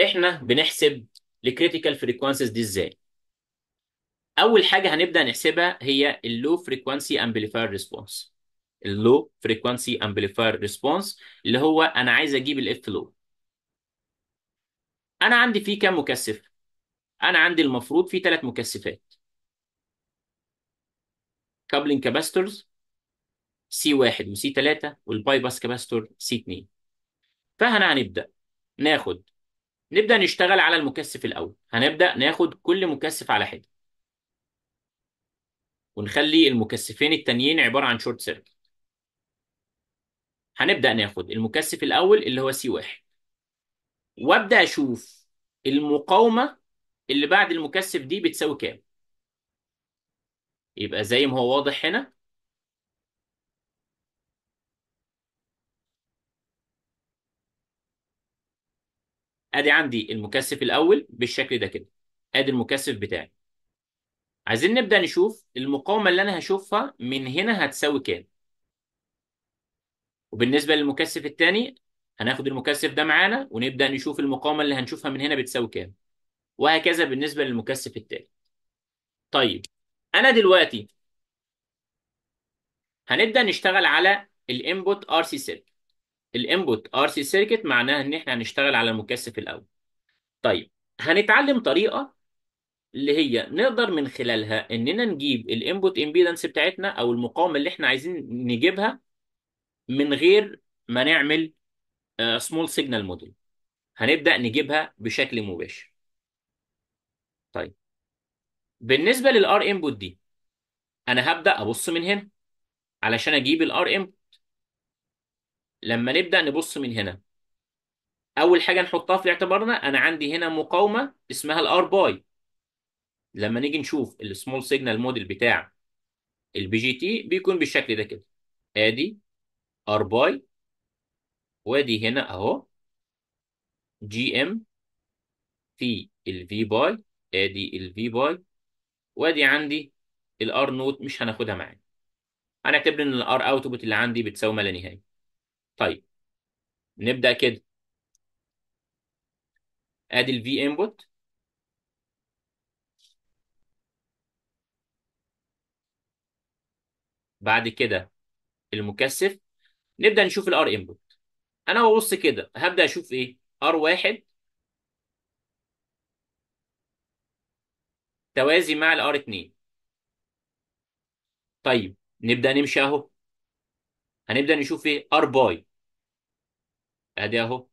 احنا بنحسب الكريتيكال فريكوانسيز دي ازاي اول حاجه هنبدا نحسبها هي اللو فريكوانسي امبليفاير ريسبونس اللو فريكوانسي امبليفاير ريسبونس اللي هو انا عايز اجيب الاف لو انا عندي فيه كام مكثف انا عندي المفروض فيه ثلاث مكثفات كابلين كاباسيتورز سي 1 وسي 3 والباي باس كاباستور سي 2 فهنا هنبدا ناخد نبدا نشتغل على المكثف الاول هنبدا ناخد كل مكثف على حده ونخلي المكثفين التانيين عباره عن شورت سيركت هنبدا ناخد المكثف الاول اللي هو سي واحد وابدا اشوف المقاومه اللي بعد المكثف دي بتساوي كام يبقى زي ما هو واضح هنا ادي عندي المكثف الاول بالشكل ده كده ادي المكثف بتاعي عايزين نبدأ نشوف المقاومة اللي أنا هشوفها من هنا هتساوي كام وبالنسبة للمكثف الثاني هناخد المكثف ده معانا ونبدأ نشوف المقاومة اللي هنشوفها من هنا بتساوي كام وهكذا بالنسبة للمكثف الثاني طيب أنا دلوقتي هنبدأ نشتغل على الانبوت ار سي سيركت الانبوت ار سي سيركت معناها ان احنا هنشتغل على المكثف الاول طيب هنتعلم طريقه اللي هي نقدر من خلالها اننا نجيب الانبوت امبيدنس بتاعتنا او المقاومه اللي احنا عايزين نجيبها من غير ما نعمل سمول سيجنال موديل هنبدا نجيبها بشكل مباشر طيب بالنسبه للار انبوت دي انا هبدا ابص من هنا علشان اجيب الار انبوت لما نبدا نبص من هنا اول حاجه نحطها في اعتبارنا انا عندي هنا مقاومه اسمها الار باي لما نيجي نشوف السمول سيجنال موديل بتاع البي جي تي بيكون بالشكل ده كده ادي ار باي وادي هنا اهو جي ام في الفي باي ادي الفي باي وادي عندي الار نوت مش هناخدها معايا هنعتبر ان الار اوتبوت اللي عندي بتساوي ما لا نهايه طيب نبدا كده ادي الفي انبوت بعد كده المكثف نبدا نشوف الار انبوت انا ببص كده هبدا اشوف ايه ار واحد توازي مع الار اتنين طيب نبدا نمشي اهو هنبدا نشوف ايه ار باي ادي اهو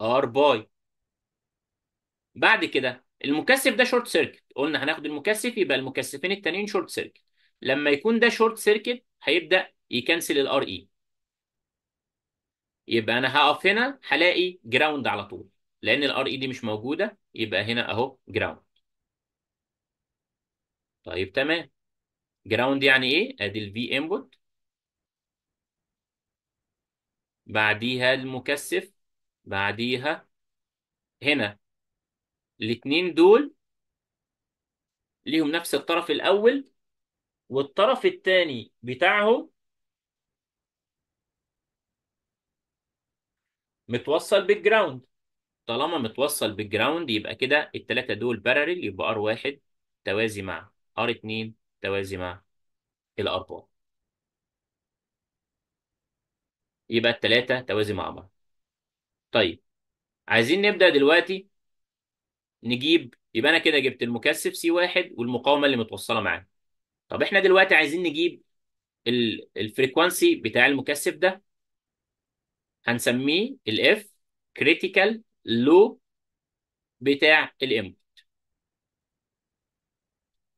ار باي بعد كده المكثف ده شورت سيركت قلنا هناخد المكثف يبقى المكثفين التانيين شورت سيركت لما يكون ده شورت سيركت هيبدا يكنسل الار اي يبقى انا هقف هنا هلاقي جراوند على طول لان الار اي e دي مش موجوده يبقى هنا اهو جراوند طيب تمام جراوند يعني ايه ادي الفي انبوت بعديها المكثف بعديها هنا الاتنين دول ليهم نفس الطرف الأول والطرف الثاني بتاعهم متوصل بالجراوند طالما متوصل بالجراوند يبقى كده التلاتة دول باراليل يبقى R1 توازي مع R2 توازي مع الأربعة يبقى التلاتة توازي مع بعض طيب عايزين نبدأ دلوقتي نجيب يبقى انا كده جبت المكثف سي واحد والمقاومه اللي متوصله معاه طب احنا دلوقتي عايزين نجيب الفريكوانسي بتاع المكثف ده هنسميه الاف كريتيكال لو بتاع الانبوت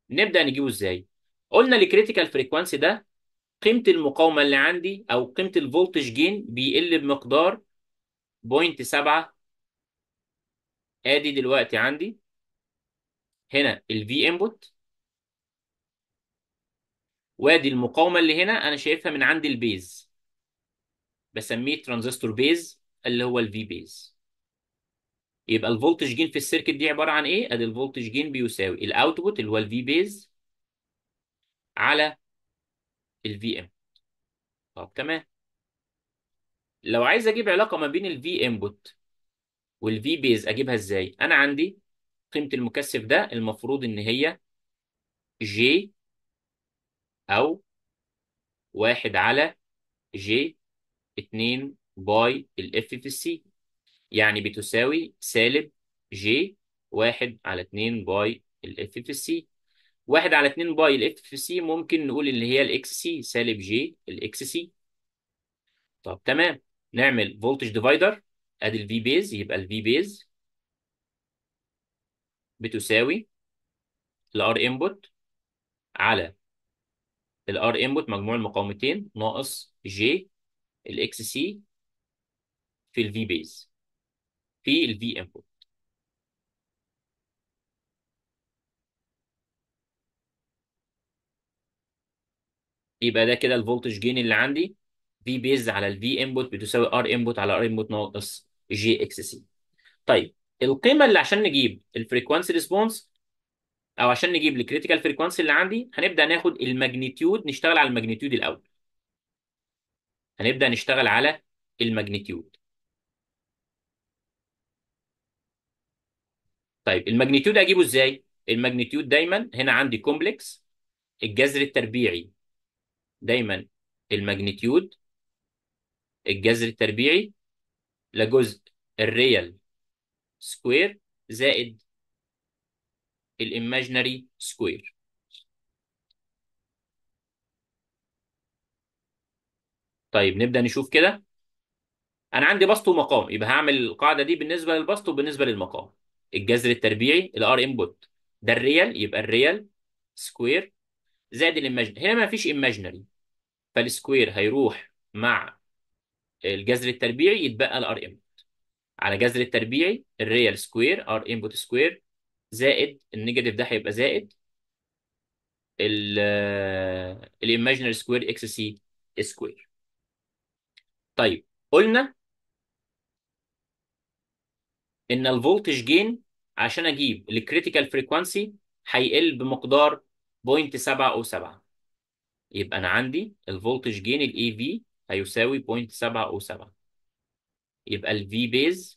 نبدا نجيبه ازاي قلنا الكريتيكال فريكوانسي ده قيمه المقاومه اللي عندي او قيمه الفولتج جين بيقل بمقدار 0.7 ادي دلوقتي عندي هنا V input وادي المقاومه اللي هنا انا شايفها من عند البيز بسميه ترانزستور بيز اللي هو V بيز يبقى الفولتج جين في السيركت دي عباره عن ايه ادي الفولتج جين بيساوي الاوتبوت اللي هو V بيز على V input طب تمام لو عايز اجيب علاقه ما بين V input والفي بيز اجيبها ازاي انا عندي قيمه المكثف ده المفروض ان هي جي او واحد على جي اتنين باي الاف في السي يعني بتساوي سالب جي واحد على اتنين باي الاف في السي واحد على اتنين باي الاف في السي ممكن نقول اللي هي الاكس سي سالب جي الاكس سي طب تمام نعمل فولتج ديفايدر ادي الفي بيز يبقى الفي بيز بتساوي الار انبوت على الار انبوت مجموع المقاومتين ناقص جي الاكس سي في الفي بيز في الفي انبوت يبقى ده كده الفولتج جين اللي عندي في بيز على الفي انبوت بتساوي ار انبوت على ار انبوت ناقص جي اكس سي طيب القيمه اللي عشان نجيب الفريكوانسي ريسبونس او عشان نجيب الكريتيكال فريكوانسي اللي عندي هنبدا ناخد الماجنتيود نشتغل على الماجنتيود الاول هنبدا نشتغل على الماجنتيود طيب الماجنتيود اجيبه ازاي الماجنتيود دايما هنا عندي كومبلكس الجذر التربيعي دايما الماجنتيود الجذر التربيعي لجزء الريال سكوير زائد الايماجينري سكوير طيب نبدأ نشوف كده أنا عندي بسط ومقام يبقى هعمل القاعدة دي بالنسبة للبسط وبالنسبة للمقام الجذر التربيعي الار انبوت ده الريال يبقى الريال سكوير زائد الايماجينري هنا ما فيش ايماجينري فالسكوير هيروح مع الجذر التربيعي يتبقى الار انبوت على جذر التربيعي الريال سكوير ار انبوت سكوير زائد النيجاتيف ده هيبقى زائد الايماجينري سكوير اكس سي سكوير طيب قلنا ان الفولتج جين عشان اجيب الكريتيكال فريكوانسي هيقل بمقدار 0.707 يبقى انا عندي الفولتج جين الاي في هيساوي 0.707 يبقى ال V base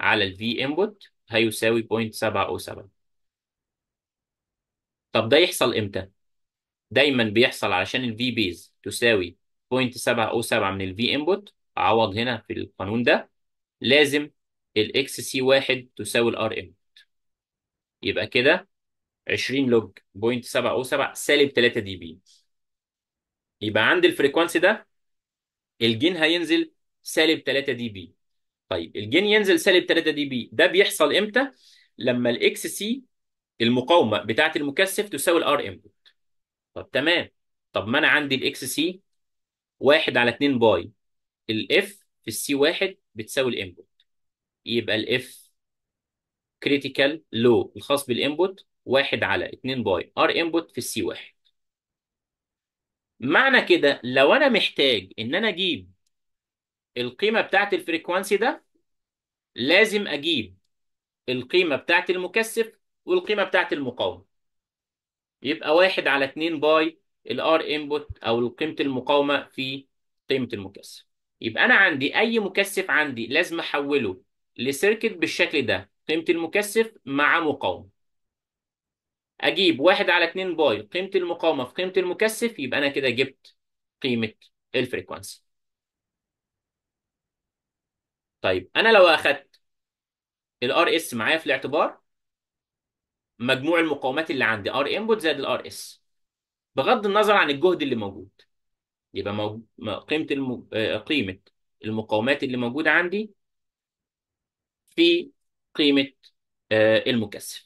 على ال V input هيساوي 0.707 طب ده يحصل امتى؟ دايما بيحصل علشان ال V base تساوي 0.707 من ال V input اعوض هنا في القانون ده لازم ال XC1 تساوي ال R input يبقى كده 20 لوج 0.707 سالب 3 دي بي يبقى عند الفريكوانسي ده الجين هينزل سالب 3 دي بي طيب الجين ينزل سالب 3 دي بي ده بيحصل امتى لما الاكس سي المقاومه بتاعه المكثف تساوي الار انبوت طب تمام طب ما انا عندي الاكس سي 1 على 2 باي الاف في السي 1 بتساوي الانبوت يبقى الاف كريتيكال لو الخاص بالانبوت 1 على 2 باي ار انبوت في السي 1 معنى كده لو انا محتاج ان انا اجيب القيمه بتاعت الفريكوانسي ده لازم اجيب القيمه بتاعت المكثف والقيمه بتاعت المقاومه يبقى واحد على اتنين باي الار انبوت او قيمه المقاومه في قيمه المكثف يبقى انا عندي اي مكثف عندي لازم احوله لسيركت بالشكل ده قيمه المكثف مع مقاومه اجيب واحد على اتنين باي قيمة المقاومة في قيمة المكثف يبقى انا كده جبت قيمة الفريكوانسي طيب انا لو اخدت الار اس معايا في الاعتبار مجموع المقاومات اللي عندي ار انبوت زائد الار اس بغض النظر عن الجهد اللي موجود يبقى قيمة الم... آه، قيمة المقاومات اللي موجودة عندي في قيمة آه، المكثف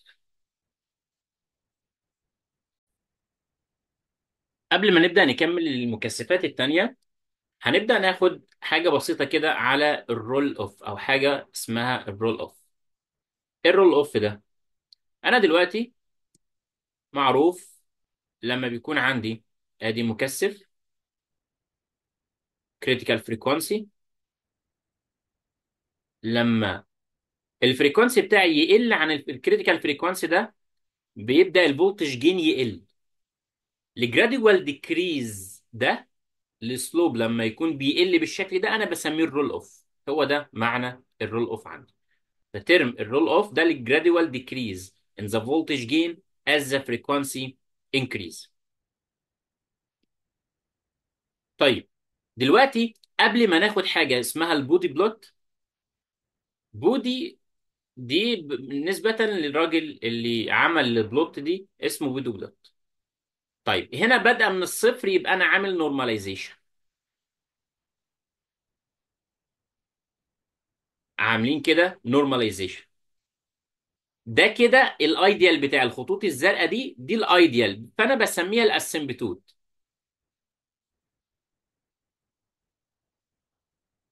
قبل ما نبدأ نكمل المكثفات التانية هنبدأ ناخد حاجة بسيطة كده على الرول اوف أو حاجة اسمها الرول اوف ايه الرول اوف ده؟ أنا دلوقتي معروف لما بيكون عندي ادي مكثف كريتيكال فريكونسي لما الفريكونسي بتاعي يقل عن الكريتيكال فريكونسي ده بيبدأ الفولتج جين يقل الجراديوال ديكريز ده السلوب لما يكون بيقل بالشكل ده انا بسميه الرول اوف هو ده معنى الرول اوف عندي فترم الرول اوف ده الجراديوال ديكريز in the voltage gain as the frequency increase طيب دلوقتي قبل ما ناخد حاجه اسمها البودي بلوت بودي دي بالنسبه للراجل اللي عمل البلوت دي اسمه بودي بلوت طيب هنا بدأ من الصفر يبقى انا عامل نورماليزيشن عاملين كده نورماليزيشن ده كده الايديال بتاع الخطوط الزرقاء دي دي الايديال فانا بسميها الاسمبتوت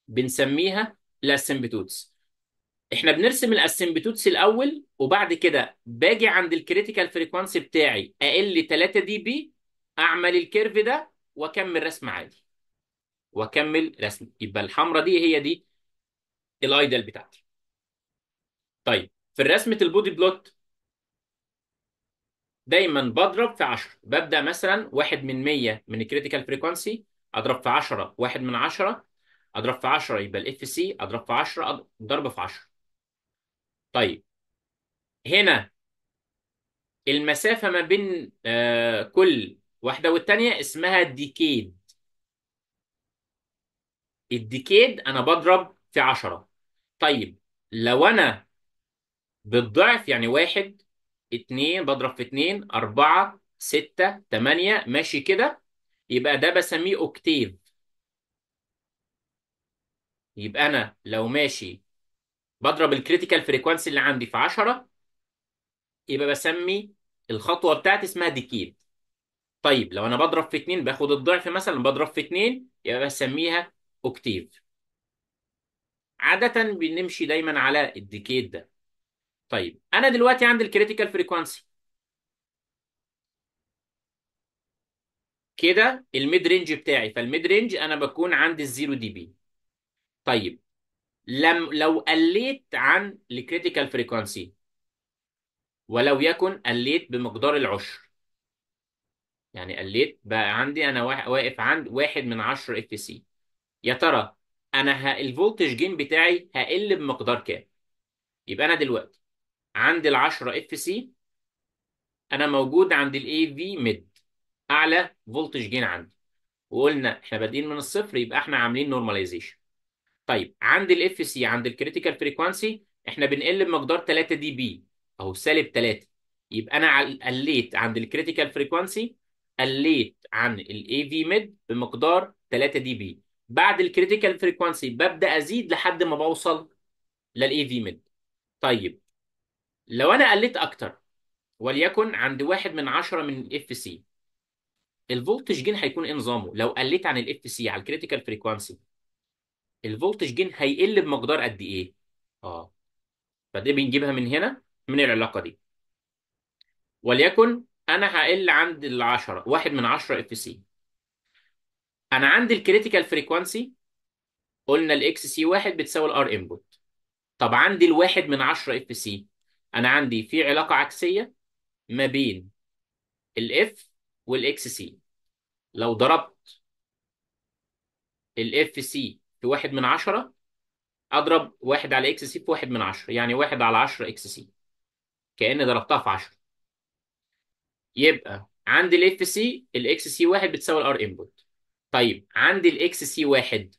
بنسميها الاسمبتوتس احنا بنرسم الاسمبتوتس الاول وبعد كده باجي عند الكريتيكال فريكوانسي بتاعي اقل 3 دي بي اعمل الكيرف ده واكمل رسم عادي واكمل رسم يبقى الحمراء دي هي دي الايدل بتاعتي طيب في رسمه البودي بلوت دايما بضرب في 10 ببدا مثلا 1 من 100 من الكريتيكال فريكوانسي اضرب في 10 1 من 10 اضرب في 10 يبقى الاف سي اضرب في 10 ضرب في 10 طيب هنا المسافة ما بين آه، كل واحدة والتانية اسمها ديكيد الديكيد أنا بضرب في عشرة طيب لو أنا بالضعف يعني واحد اتنين بضرب في اتنين أربعة ستة تمانية ماشي كده يبقى ده بسميه أوكتيف يبقى أنا لو ماشي بضرب الكريتيكال فريكوانسي اللي عندي في 10 يبقى بسمي الخطوه بتاعتي اسمها ديكيد طيب لو انا بضرب في 2 باخد الضعف مثلا بضرب في 2 يبقى بسميها اوكتيف عاده بنمشي دايما على الديكيد ده طيب انا دلوقتي عندي الكريتيكال فريكوانسي كده الميد رينج بتاعي فالميد رينج انا بكون عندي الزيرو دي بي طيب لم لو قليت عن الكريتيكال فريكونسي ولو يكن قليت بمقدار العشر يعني قليت بقى عندي انا واقف عند واحد من عشر اف سي يا ترى انا الفولتج جين بتاعي هقل بمقدار كام يبقى انا دلوقتي عند ال10 اف سي انا موجود عند الاي في ميد اعلى فولتج جين عندي وقلنا احنا بادئين من الصفر يبقى احنا عاملين نورماليزيشن طيب عند الاف سي عند الكريتيكال فريكوانسي احنا بنقل بمقدار 3 دي بي اهو سالب 3 يبقى انا قليت عند الكريتيكال فريكوانسي قليت عن الاي في ميد بمقدار 3 دي بي بعد الكريتيكال فريكوانسي ببدا ازيد لحد ما بوصل للاي في ميد طيب لو انا قليت اكتر وليكن عند واحد من عشرة من الاف سي الفولتج جين هيكون ايه نظامه لو قليت عن الاف سي على الكريتيكال فريكوانسي الفولتج جين هيقل بمقدار قد ايه اه فدي بنجيبها من هنا من العلاقه دي وليكن انا هقل عند ال 10 1 من 10 اف سي انا عندي الكريتيكال فريكوانسي قلنا الاكس سي 1 بتساوي الار انبوت طب عندي ال 1 من 10 اف سي انا عندي في علاقه عكسيه ما بين الاف والاكس سي لو ضربت الاف سي في واحد من عشرة اضرب واحد على اكس سي في واحد من عشرة يعني واحد على عشرة اكس سي كأن ضربتها في عشرة يبقى عندي الاف سي الاكس سي واحد بتساوي الار انبوت طيب عندي الاكس سي واحد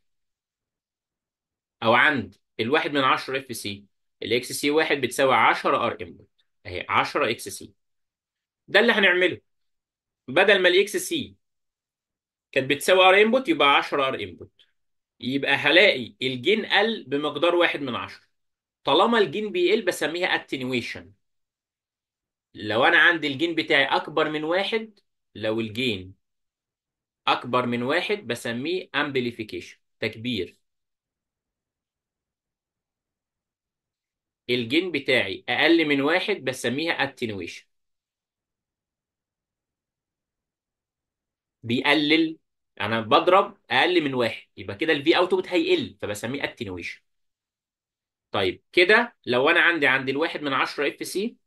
او عند الواحد من عشرة اف سي الاكس سي واحد بتساوي عشرة ار انبوت اهي عشرة اكس سي ده اللي هنعمله بدل ما الاكس سي كانت بتساوي ار انبوت يبقى عشرة ار انبوت يبقى هلاقي الجين قل بمقدار واحد من عشرة طالما الجين بيقل بسميها attenuation لو انا عندي الجين بتاعي اكبر من واحد لو الجين اكبر من واحد بسميه amplification تكبير الجين بتاعي اقل من واحد بسميها attenuation بيقلل يعني انا بضرب اقل من واحد يبقى كده الفي اوتبوت هيقل فبسميه اتنويشن طيب كده لو انا عندي عند الواحد من 10 اف سي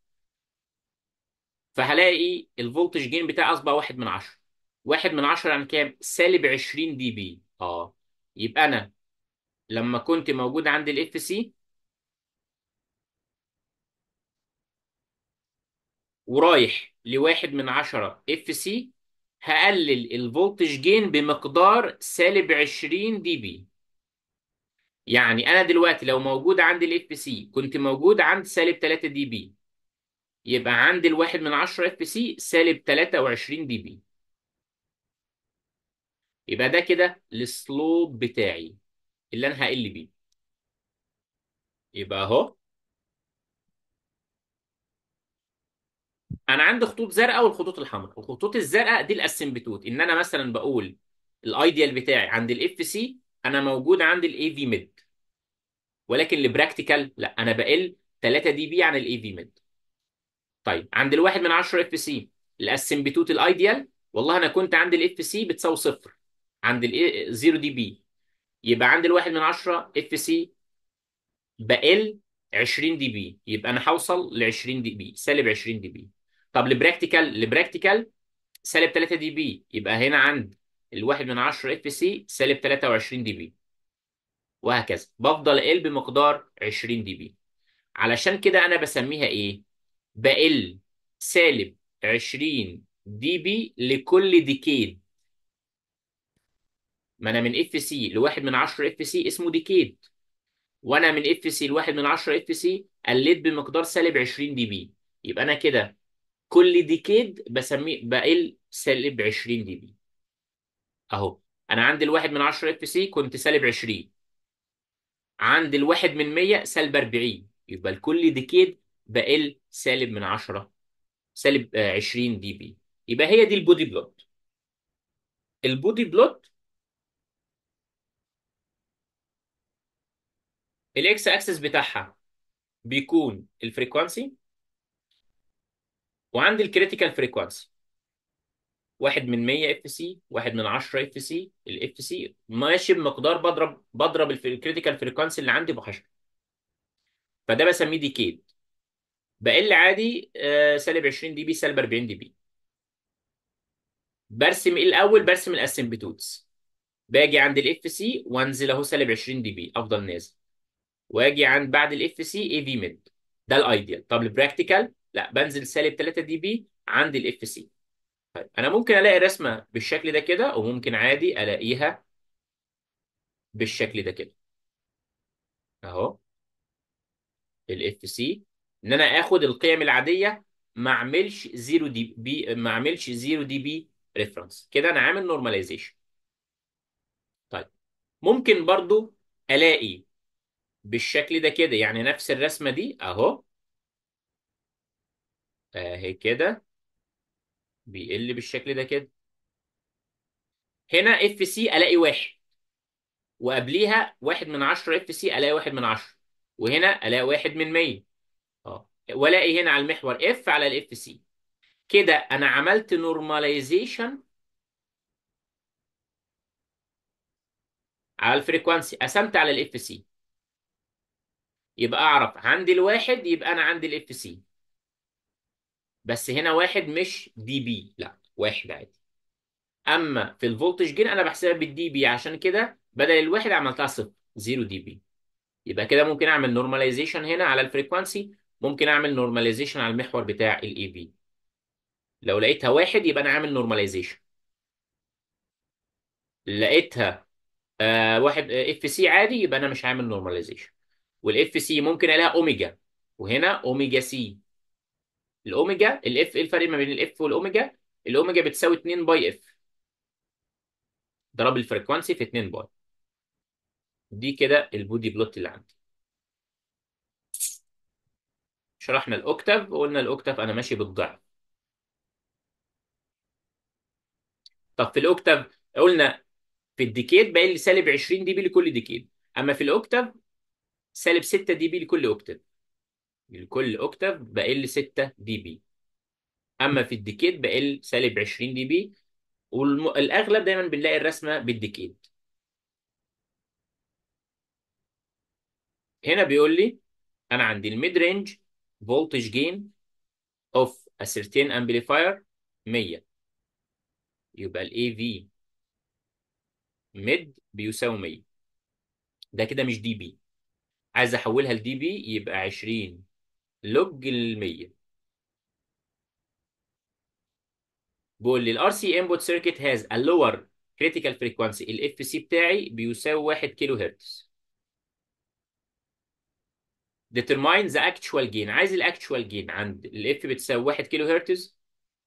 فهلاقي الفولتج جين بتاعي اصبح واحد من 10 واحد من 10 يعني كام سالب 20 دي بي اه يبقى انا لما كنت موجود عند الاف سي ورايح لواحد من 10 اف سي هقلل الفولتج جين بمقدار سالب 20 دي بي يعني انا دلوقتي لو موجود عند الاف سي كنت موجود عند سالب 3 دي بي يبقى عند الواحد من 10 اف سي سالب 23 دي بي يبقى ده كده السلوب بتاعي اللي انا هقل بيه يبقى اهو انا عندي خطوط زرقاء والخطوط الحمراء الخطوط الزرقاء دي الاسمبتوت ان انا مثلا بقول الايديال بتاعي عند الاف سي انا موجود عند الاي في ميد ولكن البراكتيكال لا انا بقل 3 دي بي عن الاي في ميد طيب عند الواحد من 10 اف سي الاسيمبتوت الايديال والله انا كنت عند الاف سي بتساوي صفر عند ال 0 دي بي يبقى عند الواحد من 10 اف سي بقل 20 دي بي يبقى انا هوصل ل 20 دي بي سالب 20 دي بي طب البراكتيكال البراكتيكال سالب 3 دي بي يبقى هنا عند الواحد من 10 اف سي سالب 23 دي بي وهكذا بفضل اقل بمقدار 20 دي بي علشان كده انا بسميها ايه بقل سالب 20 دي بي لكل ديكيد ما انا من اف سي لواحد من 10 اف سي اسمه ديكيد وانا من اف سي لواحد من 10 اف سي قلت بمقدار سالب 20 دي بي يبقى انا كده كل ديكيد بسميه بقل سالب 20 دي بي اهو انا عندي الواحد من 10 اف سي كنت سالب 20 عند الواحد من 100 سالب 40 يبقى لكل ديكيد بقل سالب من 10 سالب 20 آه، دي بي يبقى هي دي البودي بلوت البودي بلوت الاكس اكسس بتاعها بيكون الفريكوانسي وعندي الكريتيكال فريكوانسي واحد من 100 اف سي واحد من 10 اف سي الاف سي ماشي بمقدار بضرب بضرب الكريتيكال فريكوانسي اللي عندي بحشره فده بسميه ديكيد بقل عادي آه، سالب 20 دي بي سالب 40 دي بي برسم ايه الاول برسم الاسمبتودز باجي عند الاف سي وانزل اهو سالب 20 دي بي افضل نازل واجي عند بعد الاف سي اي في ميد ده الايديال طب البراكتيكال لا بنزل سالب 3 دي بي عند الاف سي طيب انا ممكن الاقي الرسمه بالشكل ده كده وممكن عادي الاقيها بالشكل ده كده اهو الاف سي ان انا اخد القيم العاديه ما اعملش 0 دي بي ما اعملش 0 دي بي ريفرنس كده انا عامل نورماليزيشن طيب ممكن برضو الاقي بالشكل ده كده يعني نفس الرسمه دي اهو اهي آه، كده بيقل بالشكل ده كده هنا اف سي الاقي واحد وقبليها واحد من عشرة اف سي الاقي واحد من عشرة وهنا الاقي واحد من مية اه والاقي هنا على المحور اف على الاف سي كده انا عملت نورماليزيشن على الفريكوانسي قسمت على الاف سي يبقى اعرف عندي الواحد يبقى انا عندي الاف سي بس هنا واحد مش دي بي لا واحد عادي اما في الفولتج جين انا بحسبها بالدي بي عشان كده بدل الواحد عملتها صفر زيرو دي بي يبقى كده ممكن اعمل نورماليزيشن هنا على الفريكوانسي ممكن اعمل نورماليزيشن على المحور بتاع الاي بي لو لقيتها واحد يبقى انا عامل نورماليزيشن لقيتها آه واحد اف آه، سي عادي يبقى انا مش عامل نورماليزيشن والاف سي ممكن الاقيها اوميجا وهنا اوميجا سي الاوميجا الاف ايه الفرق ما بين الاف والاوميجا الاوميجا بتساوي 2 باي اف ضرب الفريكوانسي في 2 باي دي كده البودي بلوت اللي عندي شرحنا الاوكتاف وقلنا الاوكتاف انا ماشي بالضعف طب في الاوكتاف قلنا في الديكيد باقي لي سالب 20 دي بي لكل ديكيد اما في الاوكتاف سالب 6 دي بي لكل اوكتاف لكل اوكتاف بقل 6 دي بي اما في الديكيد بقل سالب 20 دي بي والاغلب دايما بنلاقي الرسمه بالديكيد هنا بيقول لي انا عندي الميد رينج فولتج جين اوف ا سيرتين امبليفاير 100 يبقى الاي AV ميد بيساوي 100 ده كده مش دي بي عايز احولها لدي بي يبقى 20 لوج ال 100 بقول لي الار سي انبوت سيركت هاز a lower كريتيكال فريكوانسي الاف سي بتاعي بيساوي 1 كيلو هرتز determine the actual gain عايز الاكتشوال جين عند الاف بتساوي 1 كيلو هرتز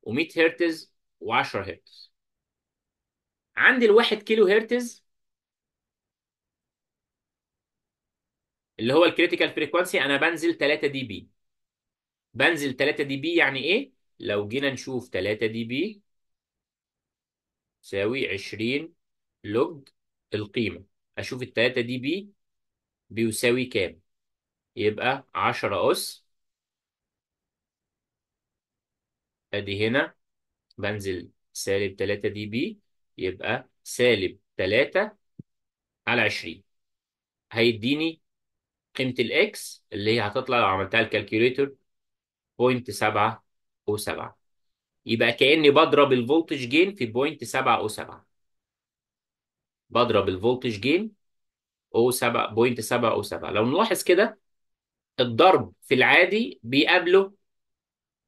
و100 هرتز و10 هرتز عند ال1 كيلو هرتز اللي هو الكريتيكال فريكوانسي انا بنزل 3 دي بي بنزل 3 دي بي يعني ايه لو جينا نشوف 3 دي بي يساوي 20 لوج القيمه اشوف ال 3 دي بي بيساوي كام يبقى 10 اس ادي هنا بنزل سالب 3 دي بي يبقى سالب 3 على 20 هيديني قيمه الاكس اللي هي هتطلع لو عملتها الكالكوليتر سبعة يبقى كأني بضرب الفولتج جين في بوينت سبعة بضرب الفولتج جين سبعة لو نلاحظ كده الضرب في العادي بيقابله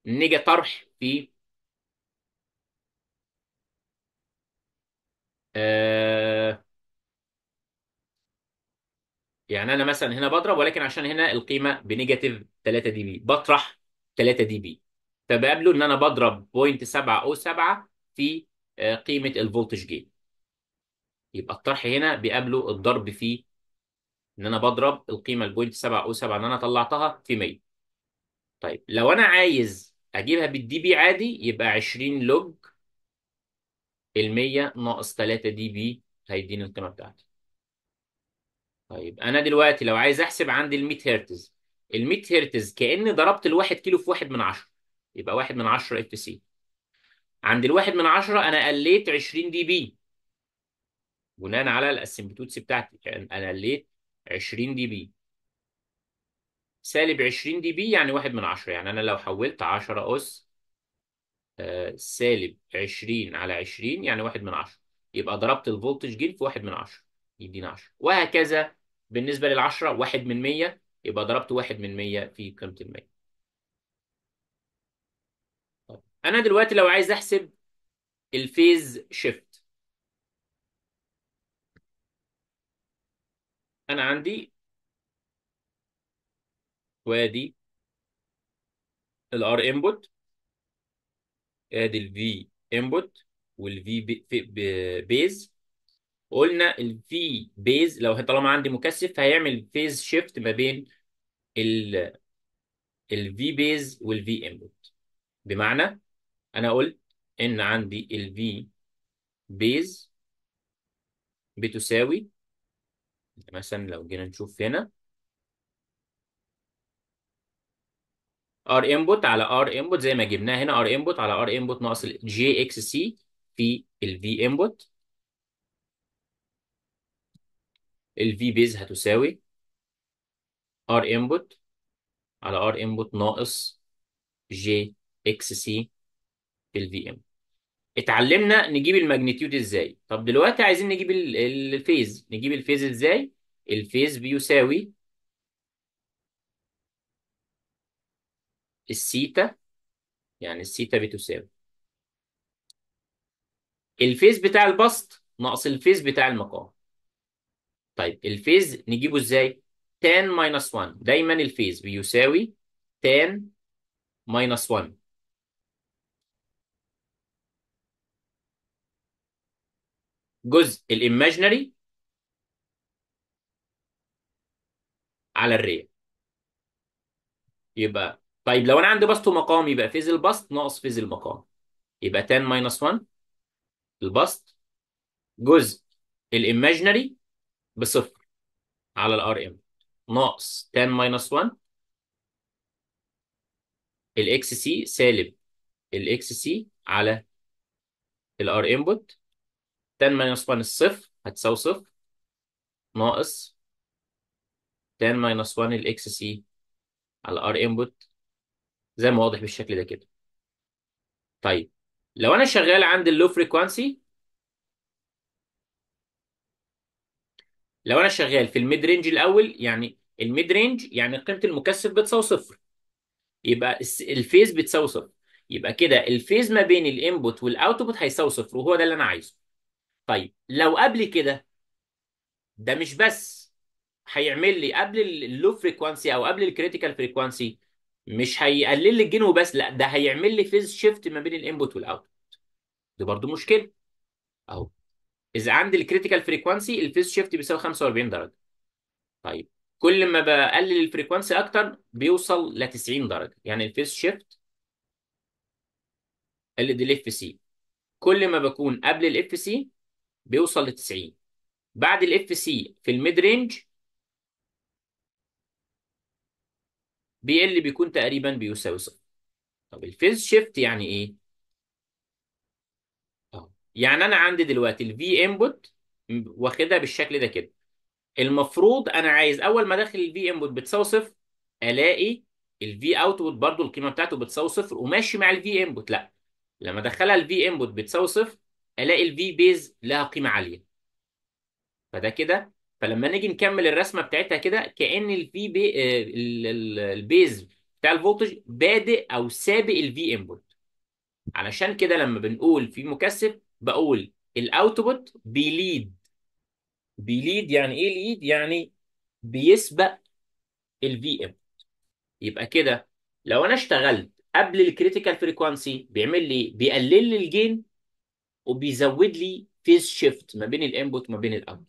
نيجا طرح في آه، يعني انا مثلا هنا بضرب ولكن عشان هنا القيمه بنيجاتيف 3 دي بي بطرح 3 دي بي فبقابله ان انا بضرب 0.7 او 7 في آه، قيمه الفولتج جين يبقى الطرح هنا بيقابله الضرب في ان انا بضرب القيمه ال 0.7 او 7 اللي انا طلعتها في 100 طيب لو انا عايز اجيبها بالدي بي عادي يبقى 20 لوج ال 100 ناقص 3 دي بي هيديني القيمه بتاعتي طيب انا دلوقتي لو عايز احسب عندي ال 100 هرتز ال 100 هرتز كاني ضربت ال 1 كيلو في 1 من 10 يبقى 1 من 10 اف سي عند ال 1 من 10 انا قليت 20 دي بي بناء على الاسمبتوتس بتاعتي يعني انا قليت 20 دي بي سالب 20 دي بي يعني 1 من 10 يعني انا لو حولت 10 اس آه، سالب 20 على 20 يعني 1 من 10 يبقى ضربت الفولتج جين في 1 من 10 يديني 10 وهكذا بالنسبه لل 10 1 من 100 يبقى ضربت واحد من 100 في قيمة ال 100 طيب، أنا دلوقتي لو عايز أحسب الفيز شيفت أنا عندي وادي الار انبوت ادي الفي انبوت والفي بيز قلنا الفي بيز لو طالما عندي مكثف هيعمل فيز شيفت ما بين base بيز V input بمعنى انا قلت ان عندي V بيز بتساوي يعني مثلا لو جينا نشوف هنا R input على R input زي ما جبناها هنا R input على R input ناقص JXC في سي في input ال V بيز هتساوي ار input على ار input ناقص جي اكس سي في الفي ام اتعلمنا نجيب الماجنتيود ازاي طب دلوقتي عايزين نجيب الفيز نجيب الفيز ازاي الفيز بيساوي السيتا يعني السيتا بتساوي الفيز بتاع البسط ناقص الفيز بتاع المقام طيب الفيز نجيبه ازاي tan minus 1 دايما الفيز بيساوي tan minus 1 جزء الايماجينري على الريال يبقى طيب لو انا عندي بسط ومقام يبقى فيز البسط ناقص فيز المقام يبقى tan minus 1 البسط جزء الايماجينري بصفر على الار ام ناقص 10 ماينس 1 الاكس سي سالب الاكس سي على الار انبوت 10 ماينس 1 الصفر هتساوي صفر ناقص 10 ماينس 1 الاكس سي على الار انبوت زي ما واضح بالشكل ده كده طيب لو انا شغال عند اللو فريكوانسي لو انا شغال في الميد رينج الاول يعني الميد رينج يعني قيمه المكثف بتساوي صفر يبقى الفيز بتساوي صفر يبقى كده الفيز ما بين الانبوت والاوتبوت هيساوي صفر وهو ده اللي انا عايزه طيب لو قبل كده ده مش بس هيعمل لي قبل اللو فريكوانسي او قبل الكريتيكال فريكوانسي مش هيقلل لي الجين وبس لا ده هيعمل لي فيز شيفت ما بين الانبوت والاوتبوت دي برضو مشكله اهو اذا عندي الكريتيكال فريكوانسي الفيز شيفت بيساوي 45 درجه طيب كل ما بقلل الفريكوانسي اكتر بيوصل ل 90 درجه يعني الفيس شيفت اللي دي الاف سي كل ما بكون قبل الاف سي بيوصل ل 90 بعد الاف سي في الميد رينج بي بيكون تقريبا بيساوي صفر طب الفيز شيفت يعني ايه يعني انا عندي دلوقتي الفي انبوت واخدها بالشكل ده كده المفروض انا عايز اول ما داخل الفي انبوت بتساوي صفر الاقي الفي اوتبوت برضو القيمه بتاعته بتساوي صفر وماشي مع الفي انبوت لا لما ادخلها الفي انبوت بتساوي صفر الاقي الفي بيز لها قيمه عاليه فده كده فلما نيجي نكمل الرسمه بتاعتها كده كان الفي بي البيز بتاع الفولتج بادئ او سابق الفي انبوت علشان كده لما بنقول في مكثف بقول الاوتبوت بيليد بيليد يعني ايه ليد يعني بيسبق الفي ام يبقى كده لو انا اشتغلت قبل الكريتيكال فريكوانسي بيعمل لي بيقلل لي الجين وبيزود لي فيز شيفت ما بين الانبوت وما بين الاوتبوت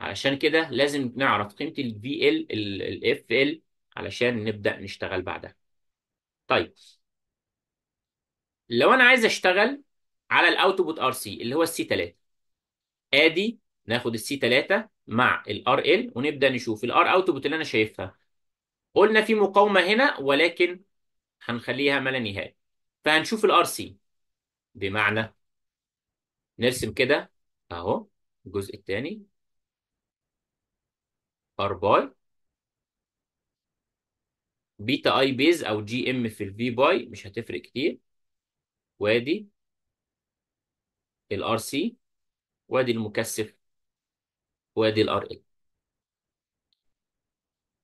علشان كده لازم نعرف قيمه الفي ال الاف ال علشان نبدا نشتغل بعدها طيب لو انا عايز اشتغل على الاوتبوت ار سي اللي هو السي 3 ادي ناخد السي 3 مع الار ال ونبدا نشوف الار اوتبوت اللي انا شايفها قلنا في مقاومه هنا ولكن هنخليها ما لا نهايه فهنشوف الار سي بمعنى نرسم كده اهو الجزء الثاني ار باي بيتا اي بيز او جي ام في الفي باي مش هتفرق كتير وادي الار سي وادي المكثف وادي الار ال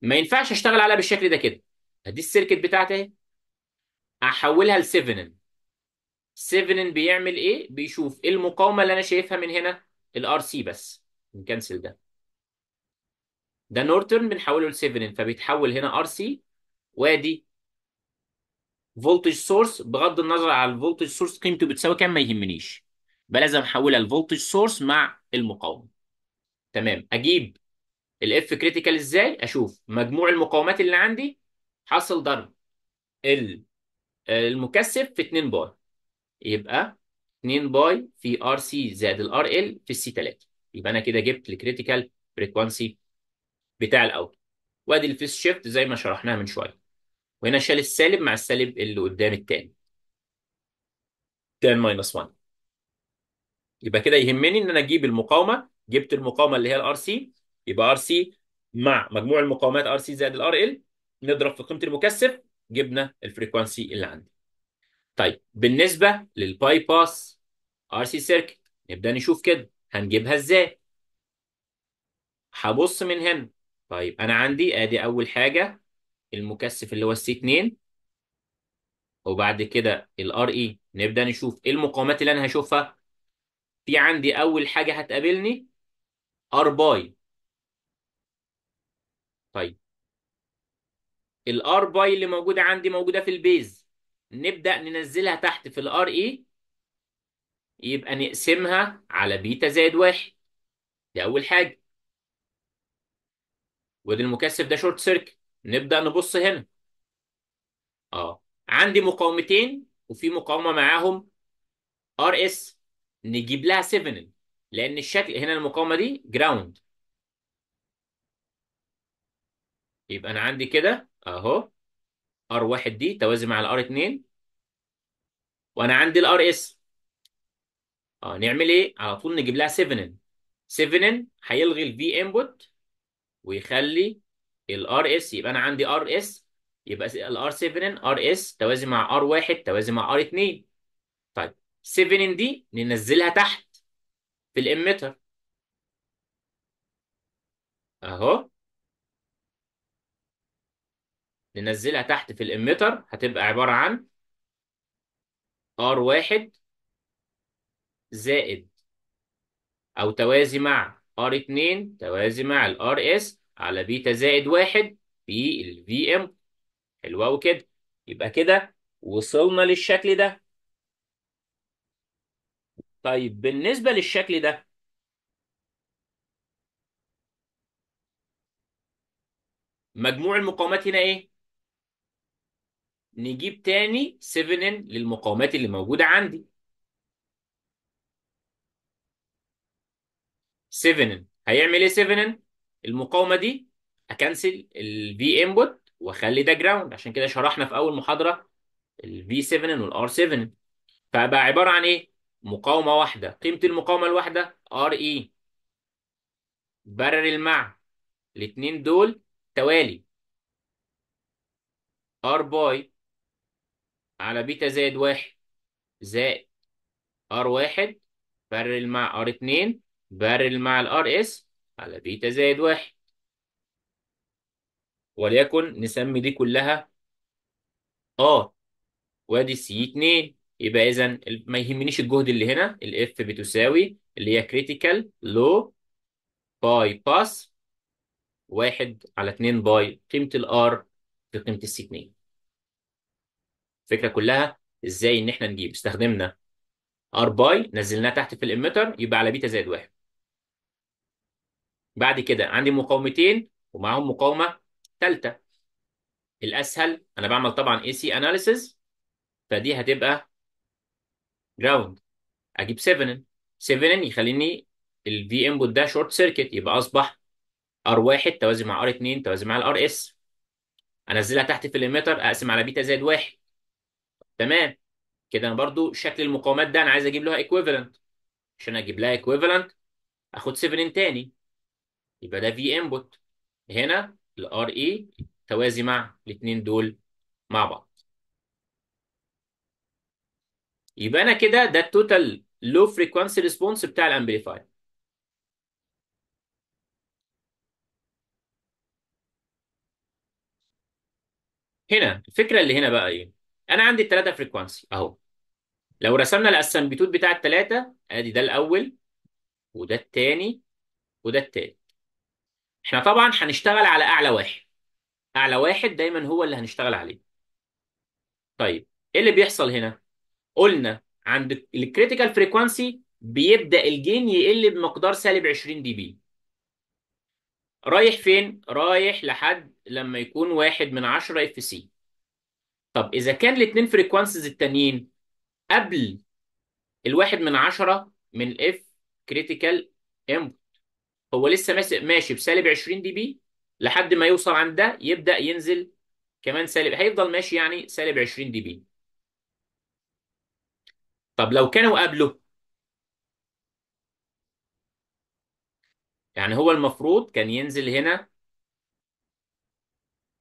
ما ينفعش اشتغل عليها بالشكل ده كده ادي السيركت بتاعتي اهي احولها لسيفنن سيفنن بيعمل ايه بيشوف ايه المقاومه اللي انا شايفها من هنا الار سي بس نكنسل ده ده نورترن بنحوله لسيفنن فبيتحول هنا ار سي وادي فولتج سورس بغض النظر على الفولتج سورس قيمته بتساوي كام ما يهمنيش بلازم احولها لفولتج سورس مع المقاومه تمام اجيب الاف كريتيكال ازاي اشوف مجموع المقاومات اللي عندي حصل ضرب آه، المكثف في 2 باي يبقى 2 باي في ار سي زائد الار ال في السي 3 يبقى انا كده جبت الكريتيكال فريكوانسي بتاع الاوت وادي الفيس شيفت زي ما شرحناها من شويه وهنا شال السالب مع السالب اللي قدام الثاني تان ماينس 1 يبقى كده يهمني ان انا اجيب المقاومه جبت المقاومه اللي هي الار سي يبقى ار سي مع مجموع المقاومات ار سي زائد الار ال نضرب في قيمه المكثف جبنا الفريكوانسي اللي عندي طيب بالنسبه للباي باس ار سي سيركت نبدا نشوف كده هنجيبها ازاي هبص من هنا طيب انا عندي ادي اول حاجه المكثف اللي هو السي 2 وبعد كده الار اي e نبدا نشوف ايه المقاومات اللي انا هشوفها في عندي اول حاجه هتقابلني ار باي طيب الار باي اللي موجوده عندي موجوده في البيز نبدا ننزلها تحت في الار اي e. يبقى نقسمها على بيتا زائد واحد دي اول حاجه ودي المكثف ده شورت سيرك نبدا نبص هنا اه عندي مقاومتين وفي مقاومه معاهم ار اس نجيب لها سيفنال لان الشكل هنا المقاومه دي جراوند يبقى انا عندي كده اهو ار 1 دي توازي مع الار 2 وانا عندي الار اس اه نعمل ايه على طول نجيب لها 7 7 هيلغي الفي انبوت ويخلي الار اس يبقى انا عندي ار اس يبقى الار 7 ار اس توازي مع ار 1 توازي مع ار 2 طيب 7 دي ننزلها تحت بالإميتر أهو ننزلها تحت في الإميتر هتبقى عبارة عن R1 زائد أو توازي مع R2 توازي مع ال RS على بيتا زائد واحد في ال VM حلوة وكده يبقى كده وصلنا للشكل ده طيب بالنسبة للشكل ده مجموع المقاومات هنا ايه؟ نجيب تاني 7 n للمقاومات اللي موجودة عندي 7 n هيعمل ايه 7 n المقاومة دي اكنسل الفي انبوت واخلي ده جراوند عشان كده شرحنا في اول محاضرة الفي 7 والار 7 فبقى عبارة عن ايه؟ مقاومة واحدة قيمة المقاومة الواحدة ار اي e. برر مع الاتنين دول توالي ار باي على بيتا زائد واحد زائد ار واحد برر مع ار اتنين برر مع الار اس على بيتا زائد واحد وليكن نسمي دي كلها اه وادي سي اتنين يبقى اذا ما يهمنيش الجهد اللي هنا الاف بتساوي اللي هي كريتيكال لو باي باس 1 على 2 باي قيمه الار في قيمه السي 2 الفكره كلها ازاي ان احنا نجيب استخدمنا ار باي نزلناها تحت في الاميتر يبقى على بيتا زائد 1 بعد كده عندي مقاومتين ومعاهم مقاومه ثالثه الاسهل انا بعمل طبعا اي سي اناليسز فدي هتبقى جراوند اجيب 7 7 يخليني الفي انبوت ده شورت سيركت يبقى اصبح ار 1 توازي مع ار 2 توازي مع الار اس انزلها تحت في الاميتر اقسم على بيتا زائد 1 تمام كده انا برضو شكل المقاومات ده انا عايز اجيب لها ايكويفالنت عشان اجيب لها ايكويفالنت اخد 7 تاني يبقى ده في انبوت هنا الار اي e توازي مع الاثنين دول مع بعض يبقى انا كده ده التوتال لو فريكوانسي ريسبونس بتاع الامبليفاير هنا الفكره اللي هنا بقى ايه انا عندي الثلاثه فريكوانسي اهو لو رسمنا الاسمبيتود بتاع الثلاثه ادي ده الاول وده الثاني وده الثالث احنا طبعا هنشتغل على اعلى واحد اعلى واحد دايما هو اللي هنشتغل عليه طيب ايه اللي بيحصل هنا قلنا عند الكريتيكال فريكوانسي بيبدا الجين يقل بمقدار سالب 20 دي بي رايح فين رايح لحد لما يكون واحد من 10 اف سي طب اذا كان الاثنين فريكوانسيز التانيين قبل الواحد من 10 من اف كريتيكال انبوت هو لسه ماشي بسالب 20 دي بي لحد ما يوصل عند ده يبدا ينزل كمان سالب هيفضل ماشي يعني سالب 20 دي بي طب لو كانوا قبله يعني هو المفروض كان ينزل هنا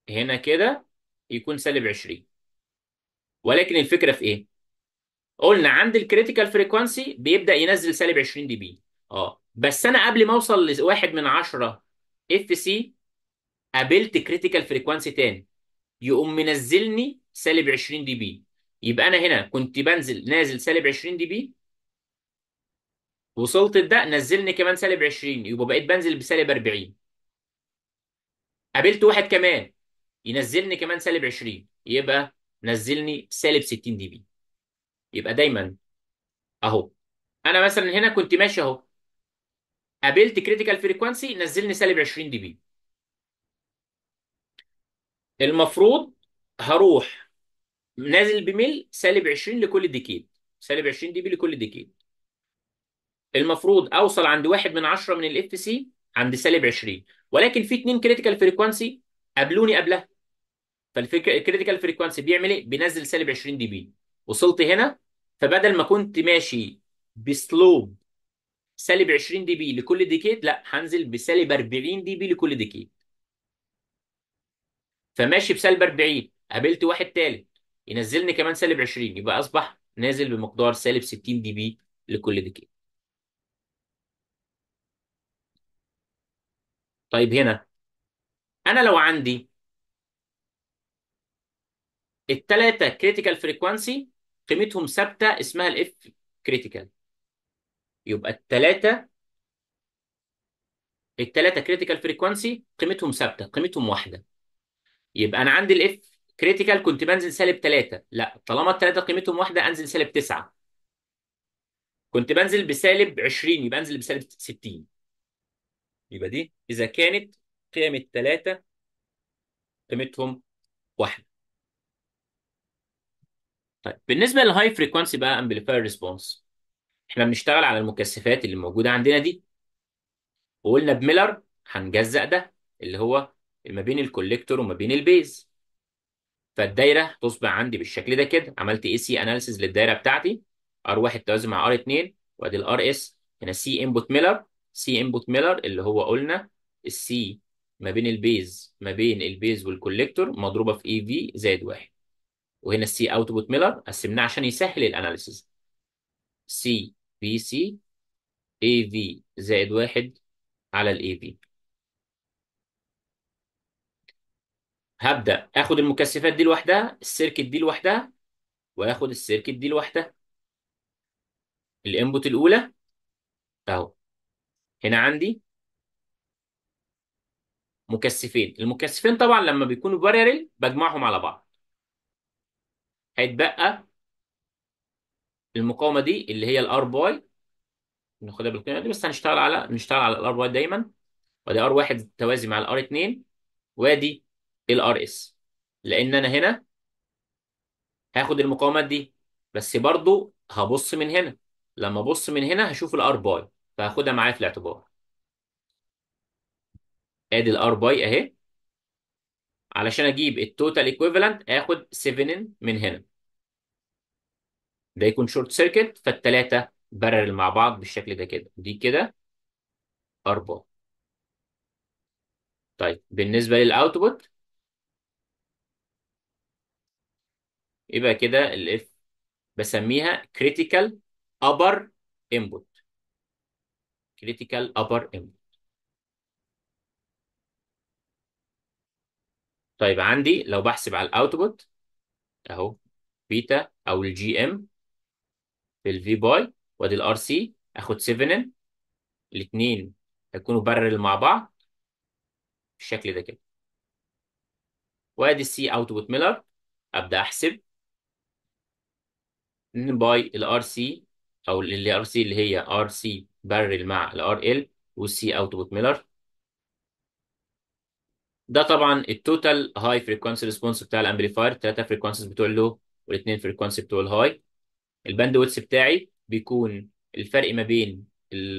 هنا كده يكون سالب 20 ولكن الفكره في ايه؟ قلنا عند الكريتيكال فريكوانسي بيبدا ينزل سالب 20 دي بي اه بس انا قبل ما اوصل لواحد من عشرة اف سي قابلت كريتيكال فريكوانسي تاني يقوم منزلني سالب 20 دي بي يبقى انا هنا كنت بنزل نازل سالب 20 دي بي وصلت لده نزلني كمان سالب 20 يبقى بقيت بنزل بسالب 40 قابلت واحد كمان ينزلني كمان سالب 20 يبقى نزلني سالب 60 دي بي يبقى دايما اهو انا مثلا هنا كنت ماشي اهو قابلت كريتيكال فريكوانسي نزلني سالب 20 دي بي المفروض هروح نازل بميل سالب 20 لكل ديكيد سالب 20 دي بي لكل ديكيد المفروض اوصل عند واحد من 10 من الاف سي عند سالب 20 ولكن في اتنين كريتيكال فريكوانسي قابلوني قبلها فالكريتيكال فريكوانسي بيعمل ايه؟ بينزل سالب 20 دي بي وصلت هنا فبدل ما كنت ماشي بسلوب سالب 20 دي بي لكل ديكيد لا هنزل بسالب 40 دي بي لكل ديكيد فماشي بسالب 40 قابلت واحد تالت ينزلني كمان سالب 20 يبقى اصبح نازل بمقدار سالب 60 دي بي لكل ديكي طيب هنا انا لو عندي التلاتة كريتيكال فريكوانسي قيمتهم ثابته اسمها الاف كريتيكال يبقى التلاتة التلاتة كريتيكال فريكوانسي قيمتهم ثابته قيمتهم واحده يبقى انا عندي الاف كريتيكال كنت بنزل سالب 3 لا طالما الثلاثه قيمتهم واحده انزل سالب 9 كنت بنزل بسالب 20 يبقى انزل بسالب 60 يبقى دي اذا كانت قيم الثلاثه قيمتهم واحده طيب بالنسبه للهاي فريكوانسي بقى امبليفاير ريسبونس احنا بنشتغل على المكثفات اللي موجوده عندنا دي وقلنا بميلر هنجزأ ده اللي هو ما بين الكوليكتور وما بين البيز فالدايره تصبح عندي بالشكل ده كده عملت اي سي اناليسيز للدايره بتاعتي ار1 توازي مع ار2 وادي الار اس هنا سي انبوت ميلر سي انبوت ميلر اللي هو قلنا السي ما بين البيز ما بين البيز والكوليكتور مضروبه في اي في زائد واحد وهنا السي اوتبوت ميلر قسمناه عشان يسهل الاناليسيز سي بي سي اي في زائد واحد على الاي في هبدأ اخد المكثفات دي لوحدها السيركت دي لوحدها واخد السيركت دي لوحدها الانبوت الاولى اهو هنا عندي مكثفين المكثفين طبعا لما بيكونوا باريرل بجمعهم على بعض هيتبقى المقاومه دي اللي هي الار باي ناخدها بالقيمه دي بس هنشتغل على نشتغل على الار باي دايما وادي ار واحد توازي مع الار 2 وادي ال ار اس لان انا هنا هاخد المقاومات دي بس برضو هبص من هنا لما ابص من هنا هشوف الار باي فهاخدها معايا في الاعتبار ادي الار باي اهي علشان اجيب التوتال ايكويفالنت اخد 7 من هنا ده يكون شورت سيركت فالتلاتة بارل مع بعض بالشكل ده كده دي كده أربعة طيب بالنسبة للأوتبوت يبقى كده الاف بسميها critical upper input critical upper input طيب عندي لو بحسب على الاوتبوت اهو بيتا او الجي ام في الفي باي وادي الار سي اخد 7 ان الاثنين هيكونوا بارل مع بعض بالشكل ده كده وادي السي اوتبوت ميلر ابدا احسب باي الار سي او الار سي اللي هي ار سي بارل مع الار ال والسي اوتبوت ميلر ده طبعا التوتال هاي فريكونسي ريسبونس بتاع الامبليفاير الثلاثه فريكوانسي بتوع اللو والاثنين فريكونسي بتوع الهاي الباند ويتس بتاعي بيكون الفرق ما بين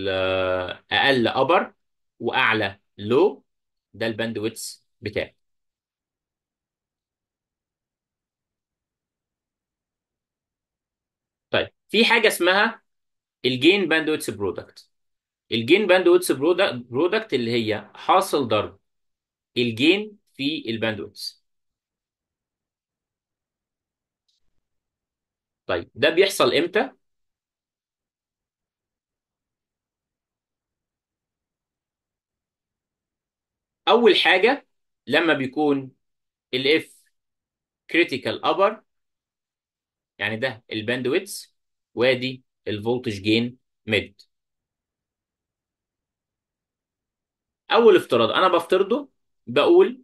آه، اقل ابر واعلى لو ده الباند ويتس بتاعي في حاجه اسمها الجين باندويتس برودكت الجين باندويتس برودكت اللي هي حاصل ضرب الجين في الباندويتس طيب ده بيحصل امتى اول حاجه لما بيكون الاف كريتيكال ابر يعني ده الباندويتس وادي الفولتج جين ميد اول افتراض انا بفترضه بقول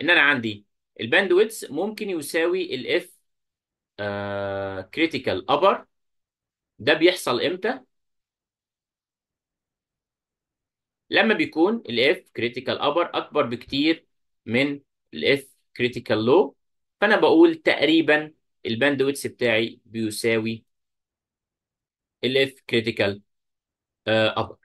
ان انا عندي الباندويتس ممكن يساوي الاف كريتيكال ابر ده بيحصل امتى لما بيكون الاف كريتيكال ابر اكبر بكتير من الاف كريتيكال لو فانا بقول تقريبا الباندويتس بتاعي بيساوي الاف كريتيكال ابر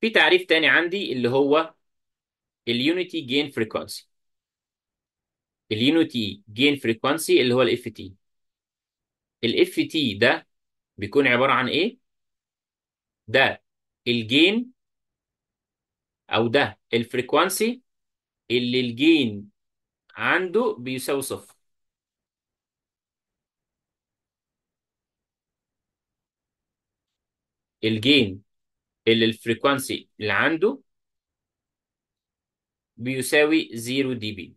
في تعريف تاني عندي اللي هو اليونيتي جين فريكوانسي اليونيتي جين فريكوانسي اللي هو الاف تي الاف تي ده بيكون عباره عن ايه ده الجين او ده الفريكوانسي اللي الجين عنده بيساوي صفر الجين اللي الفريكوانسي اللي عنده بيساوي 0 دي بي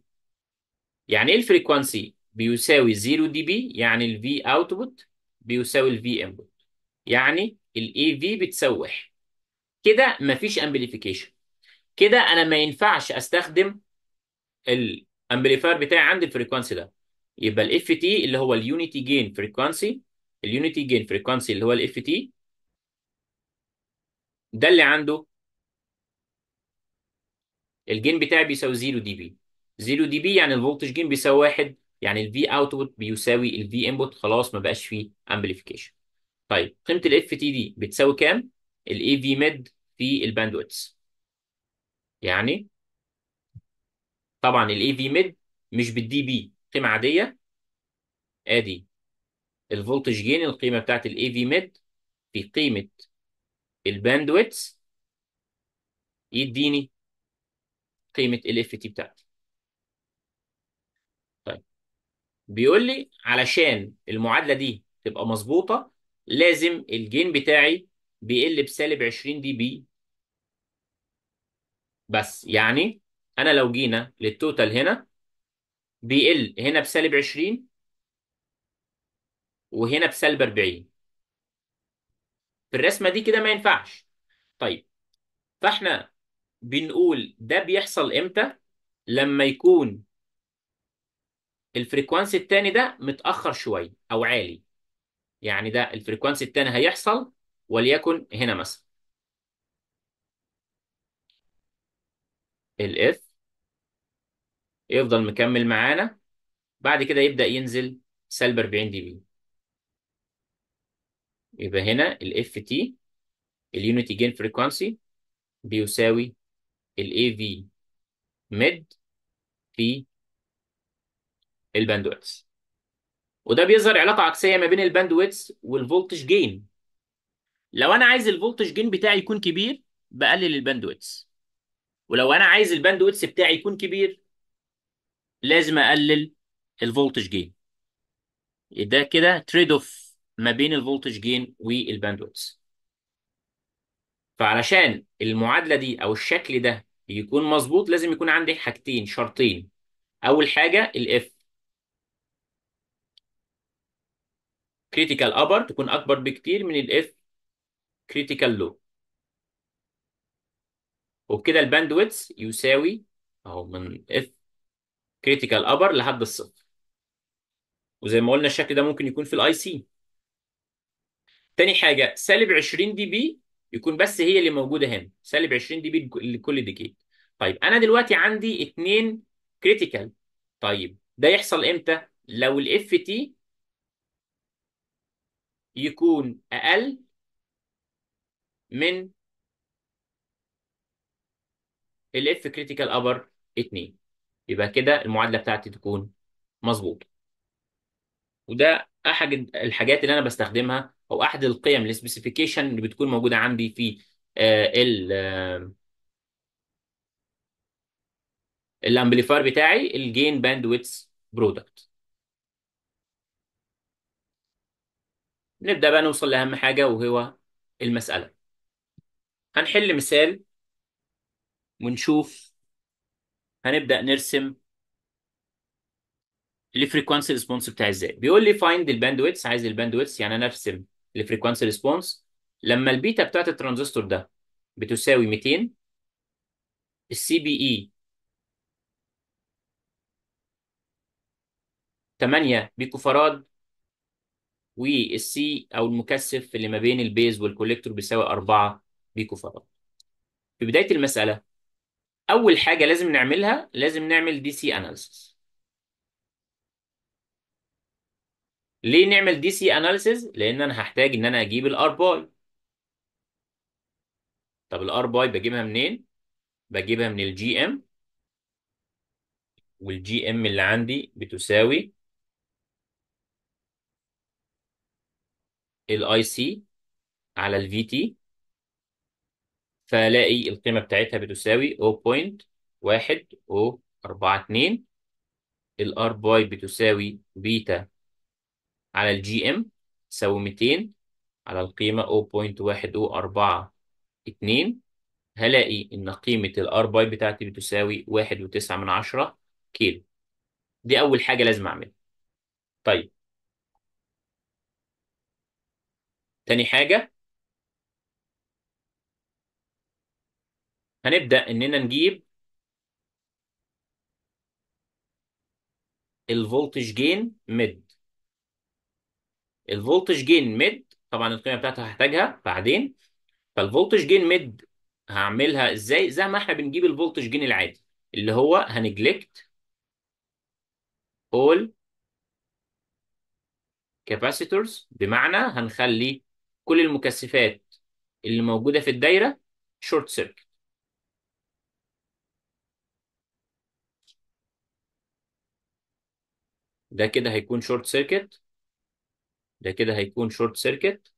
يعني ايه الفريكوانسي بيساوي 0 دي بي يعني الفي اوتبوت بيساوي الفي انبوت يعني الاي في بتسوح كده مفيش امبليفيكيشن كده انا ما ينفعش استخدم الامبليفاير بتاعي عند الفريكوانسي ده يبقى الاف تي اللي هو اليونيتي جين فريكوانسي اليونيتي جين فريكوانسي اللي هو الاف تي ده اللي عنده الجين بتاعي بيساوي 0 دي بي 0 دي بي يعني الفولتج جين بيساوي 1 يعني الفي اوتبوت بيساوي الفي انبوت خلاص ما بقاش فيه امبليفيكيشن طيب قيمه الاف تي دي بتساوي كام الاي في ميد في الباندويتس يعني طبعا الاي في ميد مش بالدي بي قيمه عاديه ادي الفولتج جين القيمه بتاعت الاي في ميد في قيمه الباندويتس يديني قيمة ال اف تي بتاعتي طيب بيقول لي علشان المعادلة دي تبقى مظبوطة لازم الجين بتاعي بيقل بسالب 20 دي بي بس يعني انا لو جينا للتوتال هنا بيقل هنا بسالب 20 وهنا بسالب 40 بالرسمه دي كده ما ينفعش طيب فاحنا بنقول ده بيحصل امتى لما يكون الفريكوانسي الثاني ده متاخر شويه او عالي يعني ده الفريكوانسي الثاني هيحصل وليكن هنا مثلا الاف يفضل مكمل معانا بعد كده يبدا ينزل سالب 40 دي بي يبقى هنا الاف تي اليونتي جين فريكوانسي بيساوي الاي في ميد في الباندويتس وده بيظهر علاقه عكسيه ما بين الباندويتس والفولتج جين لو انا عايز الفولتج جين بتاعي يكون كبير بقلل الباندويتس ولو انا عايز الباندويتس بتاعي يكون كبير لازم اقلل الفولتج جين ده كده trade off ما بين الفولتج جين والباندويث فعلشان المعادله دي او الشكل ده يكون مظبوط لازم يكون عندي حاجتين شرطين اول حاجه الاف كريتيكال ابر تكون اكبر بكتير من الاف كريتيكال لو وبكده الباندويتس يساوي اهو من اف كريتيكال ابر لحد الصفر وزي ما قلنا الشكل ده ممكن يكون في الاي سي تاني حاجه سالب 20 دي بي يكون بس هي اللي موجوده هنا سالب 20 دي بي لكل ديكيد طيب انا دلوقتي عندي اتنين كريتيكال طيب ده يحصل امتى لو الاف تي يكون اقل من الاف كريتيكال ابر 2 يبقى كده المعادله بتاعتي تكون مظبوطه وده احد الحاجات اللي انا بستخدمها او احد القيم السبيسيفيكيشن اللي بتكون موجوده عندي في آه، ال آه، الامبليفاير بتاعي الجين باندويتس برودكت نبدا بقى نوصل لاهم حاجه وهو المساله هنحل مثال ونشوف هنبدا نرسم الفريكوانسي ريسبونس بتاعي ازاي بيقول لي فايند الباندويتس عايز الباندويتس يعني انا ارسم الفريكوانسي ريسبونس لما البيتا بتاعت الترانزستور ده بتساوي 200 السي e بي اي 8 فراد والسي او المكثف اللي ما بين البيز والكوليكتور بيساوي 4 بيكو فراد في بدايه المساله اول حاجه لازم نعملها لازم نعمل دي سي اناليسيس ليه نعمل دي سي اناليسز لان انا هحتاج ان انا اجيب الار باي طب الار باي بجيبها منين بجيبها من الجي ام والجي ام اللي عندي بتساوي الاي سي على الفي تي فالاقي القيمه بتاعتها بتساوي 0.1042 الار باي بتساوي بيتا على الجي ام تساوي 200 على القيمة 0.1042 هلاقي إن قيمة R باي بتاعتي بتساوي 1.9 من عشرة كيلو دي أول حاجة لازم أعملها طيب تاني حاجة هنبدأ إننا نجيب الفولتج جين ميد الفولتج جين ميد طبعا القيمه بتاعتها هحتاجها بعدين فالفولتج جين ميد هعملها ازاي زي ما احنا بنجيب الفولتج جين العادي اللي هو هنجلكت all capacitors بمعنى هنخلي كل المكثفات اللي موجوده في الدايره شورت سيركت ده كده هيكون شورت سيركت ده كده هيكون شورت سيركت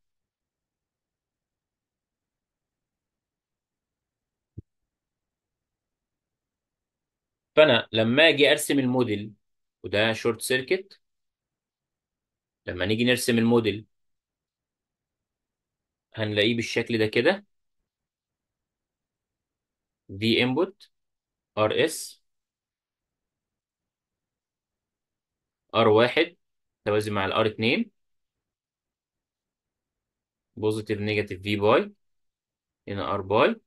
فانا لما اجي ارسم الموديل وده شورت سيركت لما نيجي نرسم الموديل هنلاقيه بالشكل ده كده دي انبوت ار اس ار واحد توازي مع الار اتنين بوزيتيف نيجاتيف في باي هنا ار باي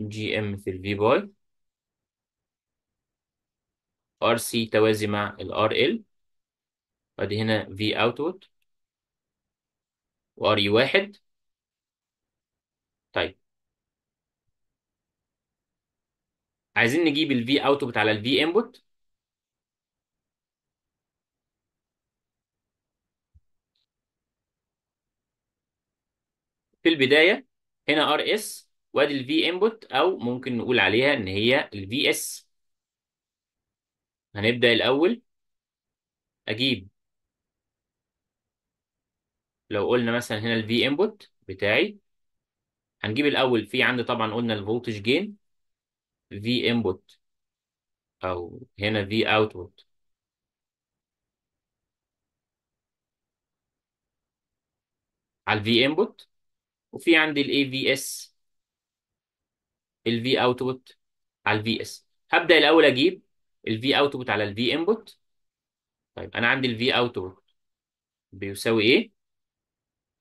جي ام في الفي باي ار سي توازي مع الار ال ادي هنا في اوتوت وار يو واحد طيب عايزين نجيب الفي اوتبوت على الفي انبوت في البدايه هنا ار اس وادي الفي انبوت او ممكن نقول عليها ان هي الفي اس هنبدا الاول اجيب لو قلنا مثلا هنا الفي انبوت بتاعي هنجيب الاول في عندي طبعا قلنا الفولتج جين في انبوت او هنا في اوتبوت على الفي انبوت وفي عندي الاي في اس الفي اوتبوت على الفي اس هبدا الاول اجيب الفي اوتبوت على الفي انبوت طيب انا عندي الفي اوتبوت بيساوي ايه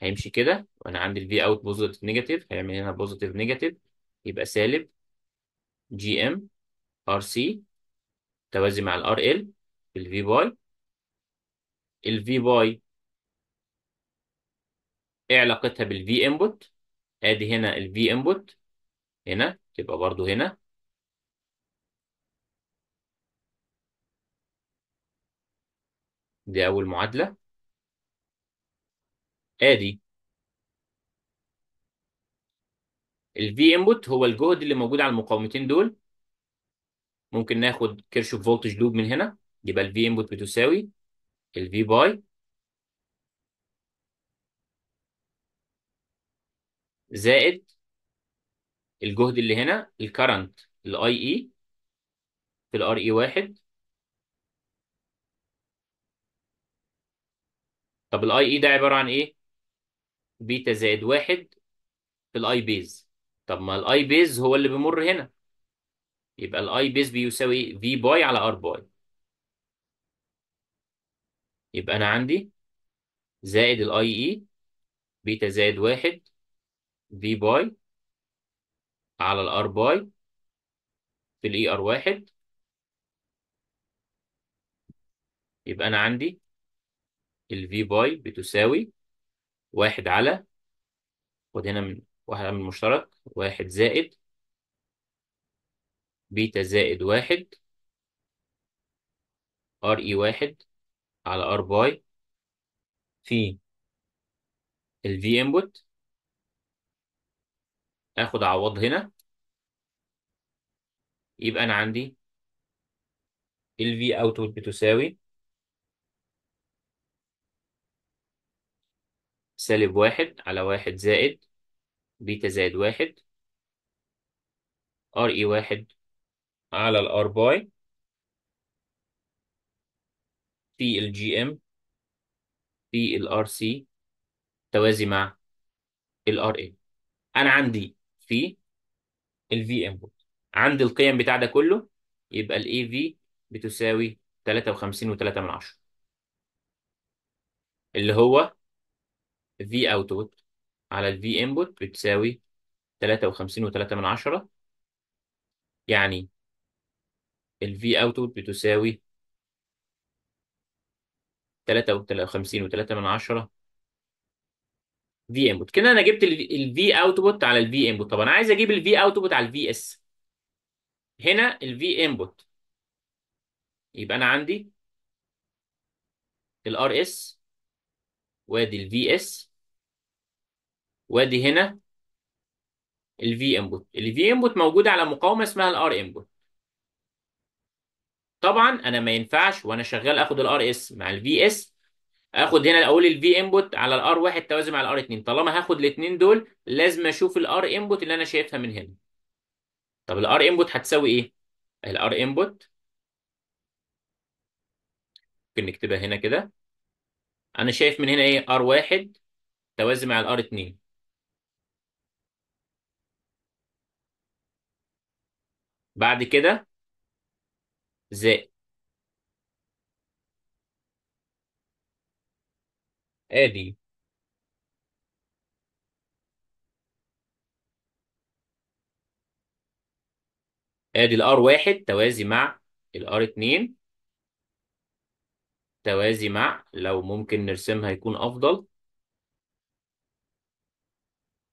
هيمشي كده وانا عندي الفي اوت بوزيتيف نيجاتيف هيعمل هنا بوزيتيف نيجاتيف يبقى سالب جي ام ار سي توازي مع الار ال الفي باي الفي باي ايه علاقتها بالفي انبوت ادي هنا الفي انبوت هنا تبقى برضو هنا دي اول معادله ادي الفي انبوت هو الجهد اللي موجود على المقاومتين دول ممكن ناخد كيرشوف فولتج لوب من هنا يبقى الفي انبوت بتساوي الفي باي زائد الجهد اللي هنا الكرنت الاي اي في الار اي e واحد طب الاي اي e ده عباره عن ايه؟ بيتا زائد واحد في الاي بيز طب ما الاي بيز هو اللي بيمر هنا يبقى الاي بيز بيساوي في باي على ار باي يبقى انا عندي زائد الاي اي e بيتا زائد واحد في باي على الار باي e في الاي ار واحد يبقى انا عندي الفي باي بتساوي واحد على خد هنا من واحد عامل مشترك واحد زائد بيتا زائد واحد ار اي e واحد على ار باي في الفي انبوت اخد عوض هنا يبقى انا عندي ال V output بتساوي سالب واحد على واحد زائد بيتا زائد واحد ار اي e واحد على الار باي في الجي ام في الار سي توازي مع الار اي انا عندي في الفي انبوت عند القيم بتاع ده كله يبقى الاي في بتساوي 53 و3 من اللي هو في اوتبوت على الفي انبوت بتساوي 53 و3 من 10 يعني الفي اوتبوت بتساوي 53 و3 من في انبوت كده انا جبت الفي اوتبوت على الفي انبوت طب انا عايز اجيب الفي اوتبوت على الفي اس هنا الفي انبوت يبقى انا عندي الار اس وادي الفي اس وادي هنا الفي انبوت الفي انبوت موجوده على مقاومه اسمها الار انبوت طبعا انا ما ينفعش وانا شغال اخد الار اس مع الفي اس اخد هنا اقول الفي انبوت على الار واحد توازي مع الار اتنين طالما هاخد الاتنين دول لازم اشوف الار انبوت اللي انا شايفها من هنا طب الار انبوت هتساوي ايه الار انبوت ممكن نكتبها هنا كده انا شايف من هنا ايه ار واحد توازي مع الار اتنين بعد كده زائد آدي آدي الار واحد توازي مع الار اتنين توازي مع لو ممكن نرسمها يكون أفضل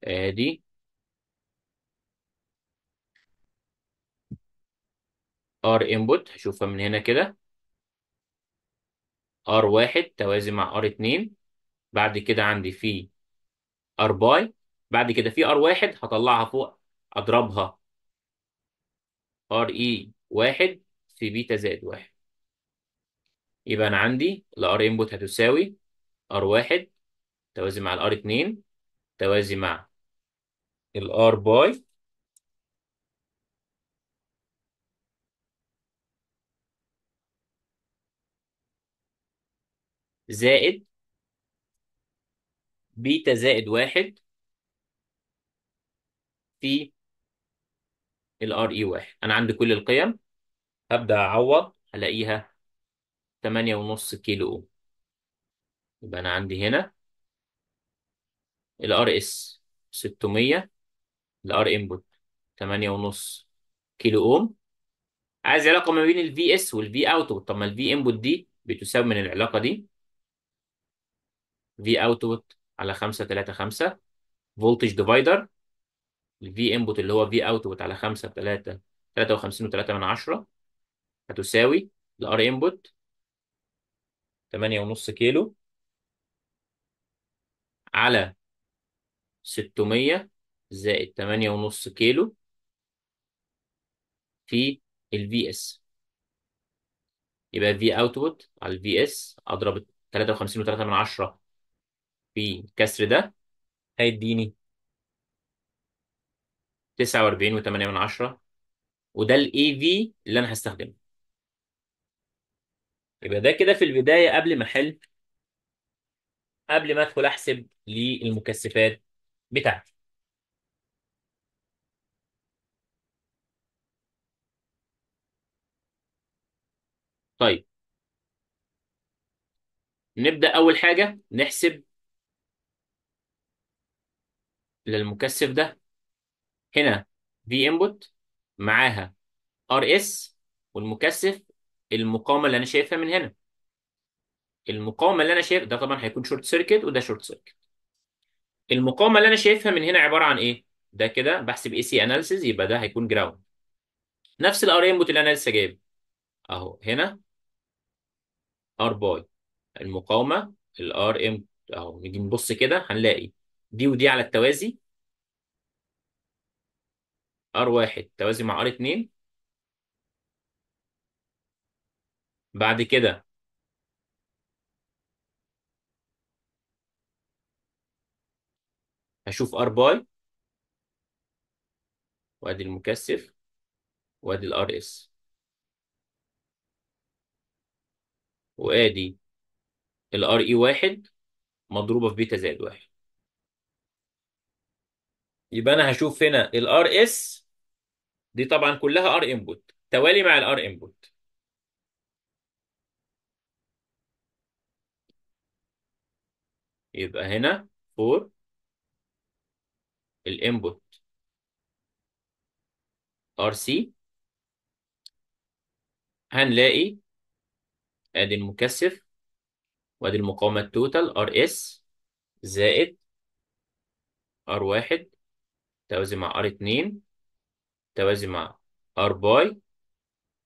آدي ار انبوت هشوفها من هنا كده ار واحد توازي مع ار اتنين بعد كده عندي في ار باي بعد كده في ار واحد هطلعها فوق اضربها ار اي واحد في بيتا زائد واحد يبقى انا عندي الار انبوت هتساوي ار واحد توازي مع الار اتنين توازي مع الار باي زائد بيتا زائد واحد في ال ار اي e واحد انا عندي كل القيم هبدأ اعوض هلاقيها تمانية ونص كيلو اوم يبقى انا عندي هنا ال ار اس ستمية ال ار انبوت تمانية ونص كيلو اوم عايز علاقه ما بين ال في اس وال في اوتبوت طب ما ال في انبوت دي بتساوي من العلاقه دي في اوتبوت على 5 3 5 فولتج ديفايدر الفي انبوت اللي هو في اوتبوت على 5 3 53 و3 من 10 هتساوي الار انبوت 8.5 كيلو على 600 زائد 8.5 كيلو في الفي اس يبقى في اوتبوت على الفي اس اضرب 53 و3 من 10 في الكسر ده هيديني تسعة وأربعين وتمانية من عشرة وده الـ AV اللي أنا هستخدمه يبقى ده كده في البداية قبل ما أحل قبل ما أدخل أحسب للمكثفات بتاعتي طيب نبدأ أول حاجة نحسب للمكثف ده هنا في انبوت معاها ار اس والمكثف المقاومه اللي انا شايفها من هنا المقاومه اللي انا شايف ده طبعا هيكون شورت سيركت وده شورت سيركت المقاومه اللي انا شايفها من هنا عباره عن ايه ده كده بحسب اي سي اناليسيز يبقى ده هيكون جراوند نفس الار انبوت اللي انا لسه جايبه اهو هنا ار باي المقاومه الار ام اهو نيجي نبص كده هنلاقي دي ودي على التوازي ار واحد توازي مع ار اتنين بعد كده هشوف ار باي وادي المكثف وادي الار اس وادي الار اي واحد مضروبه في بيتا زائد واحد يبقى انا هشوف هنا الار اس دي طبعا كلها ار انبوت توالي مع الار انبوت يبقى هنا 4 الانبوت ار سي هنلاقي ادي المكثف وادي المقاومه التوتال ار اس زائد ار واحد توازي مع ار 2 توازي مع ار باي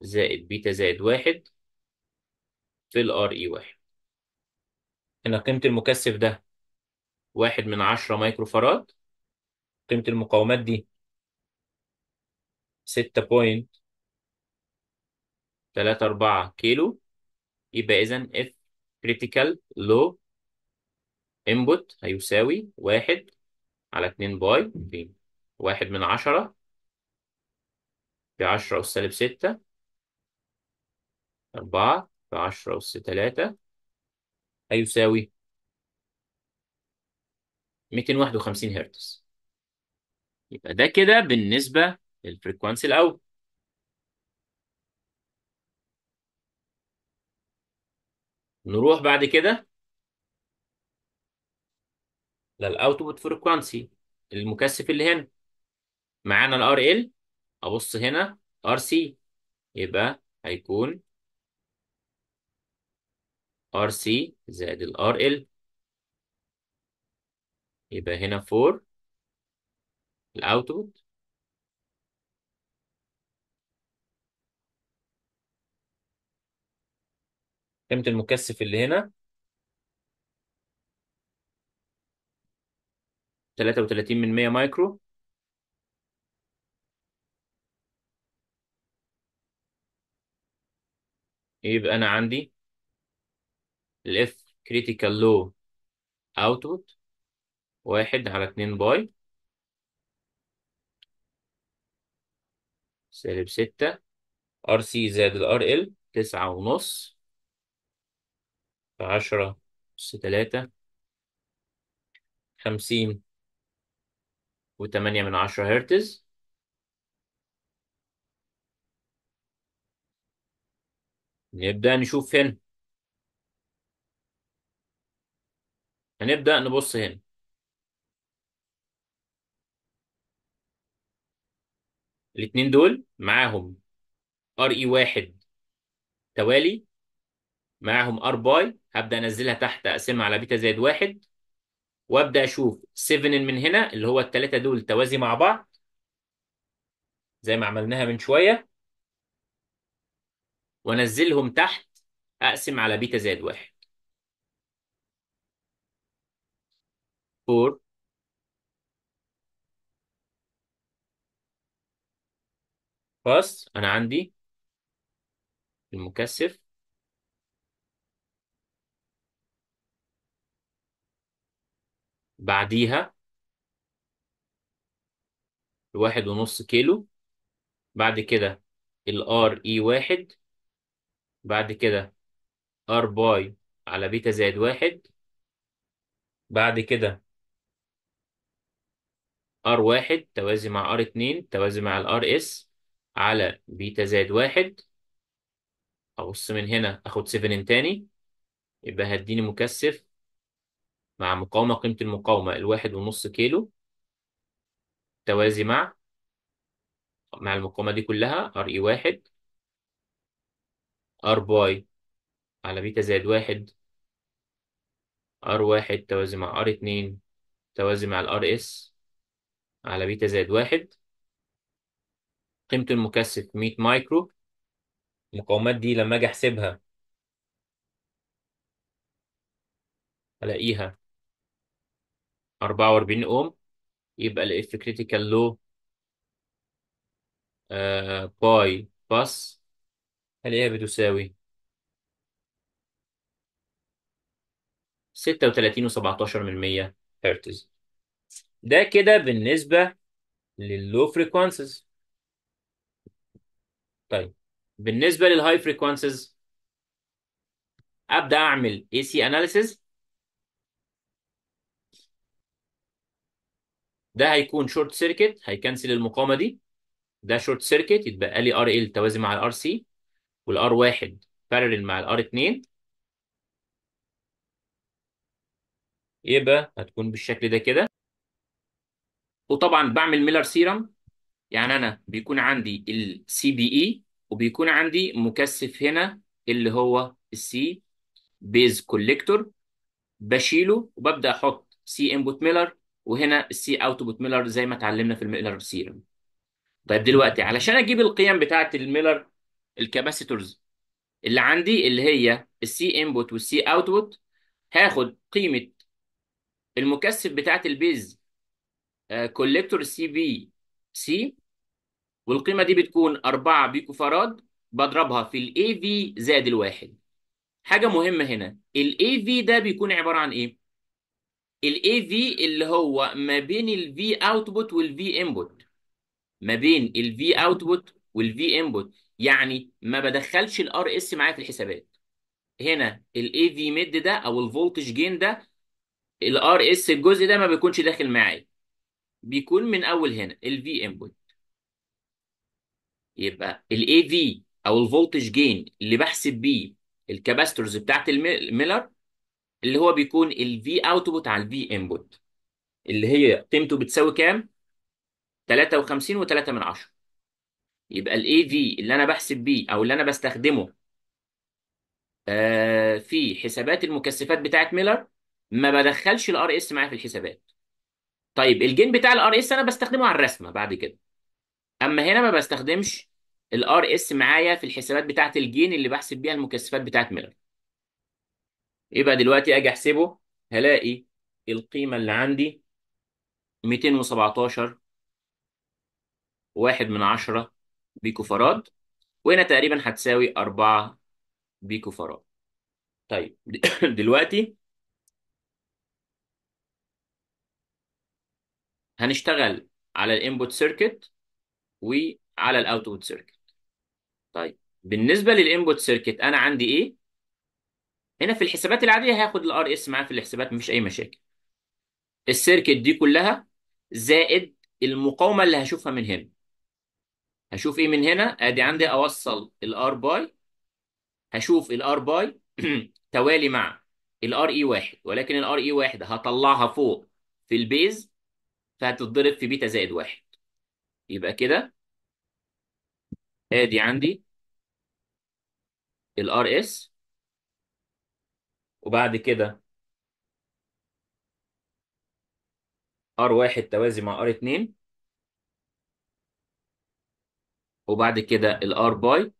زائد بيتا زائد واحد في الار اي e واحد هنا قيمة المكثف ده واحد من عشرة مايكرو فراد قيمة المقاومات دي ستة بوينت تلاتة أربعة كيلو يبقى إذا اف كريتيكال لو انبوت هيساوي واحد على اتنين باي فين واحد من عشرة عشرة أس سالب ستة أربعة في عشرة أس تلاتة هيساوي أيوة ميتين واحد وخمسين هرتز يبقى ده كده بالنسبة للفريكوانسي الأول نروح بعد كده للأوتبوت فريكوانسي المكثف اللي هنا معانا الار RL ابص هنا RC يبقى هيكون RC سي زائد الار ال يبقى هنا 4 output قيمة المكثف اللي هنا 33 من 100 مايكرو يبقى انا عندي الاف كريتيكال لو اوتبوت واحد على اتنين باي سالب ستة ار سي زائد الار ال تسعة ونص في عشرة أس تلاتة خمسين وتمانية من عشرة هرتز نبدأ نشوف هنا هنبدأ نبص هنا الاتنين دول معاهم ار اي e واحد توالي معاهم ار باي هبدأ أنزلها تحت أقسمها على بيتا زائد واحد وأبدأ أشوف 7 من هنا اللي هو التلاتة دول توازي مع بعض زي ما عملناها من شوية وانزلهم تحت اقسم على بيتا زائد واحد 4 بس انا عندي المكثف بعديها واحد ونص كيلو بعد كده الار اي e واحد بعد كده ار باي على بيتا زائد واحد بعد كده ار واحد توازي مع ار اتنين توازي مع الار اس على بيتا زائد واحد أبص من هنا آخد سفن تاني يبقى هديني مكثف مع مقاومة قيمة المقاومة الواحد ونص كيلو توازي مع مع المقاومة دي كلها ار اي e واحد ار باي على بيتا زائد واحد ار واحد توازي مع ار اتنين توازي مع الار اس على بيتا زائد واحد قيمته المكثف 100 مايكرو المقاومات دي لما اجي احسبها الاقيها 44 اوم يبقى الاف كريتيكال لو باي باس هل بتساوي 36 و17 من 100 هرتز ده كده بالنسبة لللو فريكوانسيز طيب بالنسبة للهاي فريكوانسيز أبدأ أعمل AC analysis ده هيكون شورت سيركت هيكنسل المقاومة دي ده شورت سيركت يتبقى لي ال توازي مع سي والار واحد بارلل مع الار اتنين يبقى هتكون بالشكل ده كده وطبعا بعمل ميلر سيرم يعني انا بيكون عندي السي بي اي e وبيكون عندي مكثف هنا اللي هو السي بيز كوليكتور بشيله وببدا احط سي انبوت ميلر وهنا السي output ميلر زي ما اتعلمنا في الميلر سيرم طيب دلوقتي علشان اجيب القيم بتاعه الميلر الكاباسيتورز اللي عندي اللي هي السي انبوت والسي اوتبوت هاخد قيمه المكثف بتاعه البيز كوليكتور سي بي سي والقيمه دي بتكون 4 بيكو فاراد بضربها في الاي في زائد الواحد حاجه مهمه هنا الاي في ده بيكون عباره عن ايه الاي في اللي هو ما بين الفي اوتبوت والفي انبوت ما بين الفي اوتبوت والفي انبوت يعني ما بدخلش الار اس معايا في الحسابات هنا الاي في ميد ده او الفولتج جين ده الار اس الجزء ده ما بيكونش داخل معايا بيكون من اول هنا الفي انبوت يبقى الاي في او الفولتج جين اللي بحسب بيه الكاباستورز بتاعت الميلر اللي هو بيكون الفي اوتبوت على الفي انبوت اللي هي قيمته بتساوي كام 53 و3 من 10 يبقى الاي في اللي انا بحسب بيه او اللي انا بستخدمه آه، في حسابات المكثفات بتاعت ميلر ما بدخلش الار اس معايا في الحسابات طيب الجين بتاع الار اس انا بستخدمه على الرسمه بعد كده اما هنا ما بستخدمش الار اس معايا في الحسابات بتاعت الجين اللي بحسب بيها المكثفات بتاعت ميلر يبقى دلوقتي اجي احسبه هلاقي القيمه اللي عندي 217 واحد من عشرة بيكو فراد وهنا تقريبا هتساوي 4 بيكو فراد طيب دلوقتي هنشتغل على الانبوت سيركت وعلى الاوتبوت سيركت طيب بالنسبه للانبوت سيركت انا عندي ايه هنا في الحسابات العاديه هاخد الار اس معاه في الحسابات مفيش اي مشاكل السيركت دي كلها زائد المقاومه اللي هشوفها من هنا هشوف ايه من هنا ادي عندي اوصل الار باي هشوف الار باي توالي مع الار اي e واحد ولكن الار اي e واحد هطلعها فوق في البيز فهتتضرب في بيتا زائد واحد يبقى كده ادي عندي الار اس وبعد كده ار واحد توازي مع ار اتنين وبعد كده الار باي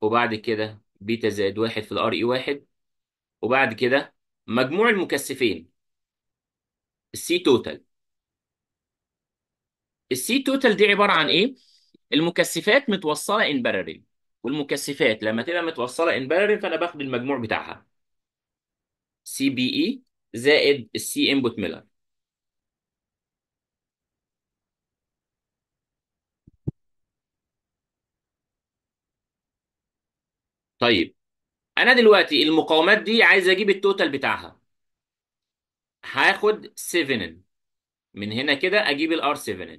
وبعد كده بيتا زائد واحد في الار اي e واحد وبعد كده مجموع المكثفين السي توتال السي توتال دي عباره عن ايه؟ المكثفات متوصله ان بارلل والمكثفات لما تبقى متوصله ان بارلل فانا باخد المجموع بتاعها سي بي اي زائد السي انبوت ميلر طيب انا دلوقتي المقاومات دي عايز اجيب التوتال بتاعها هاخد 7 من هنا كده اجيب الار 7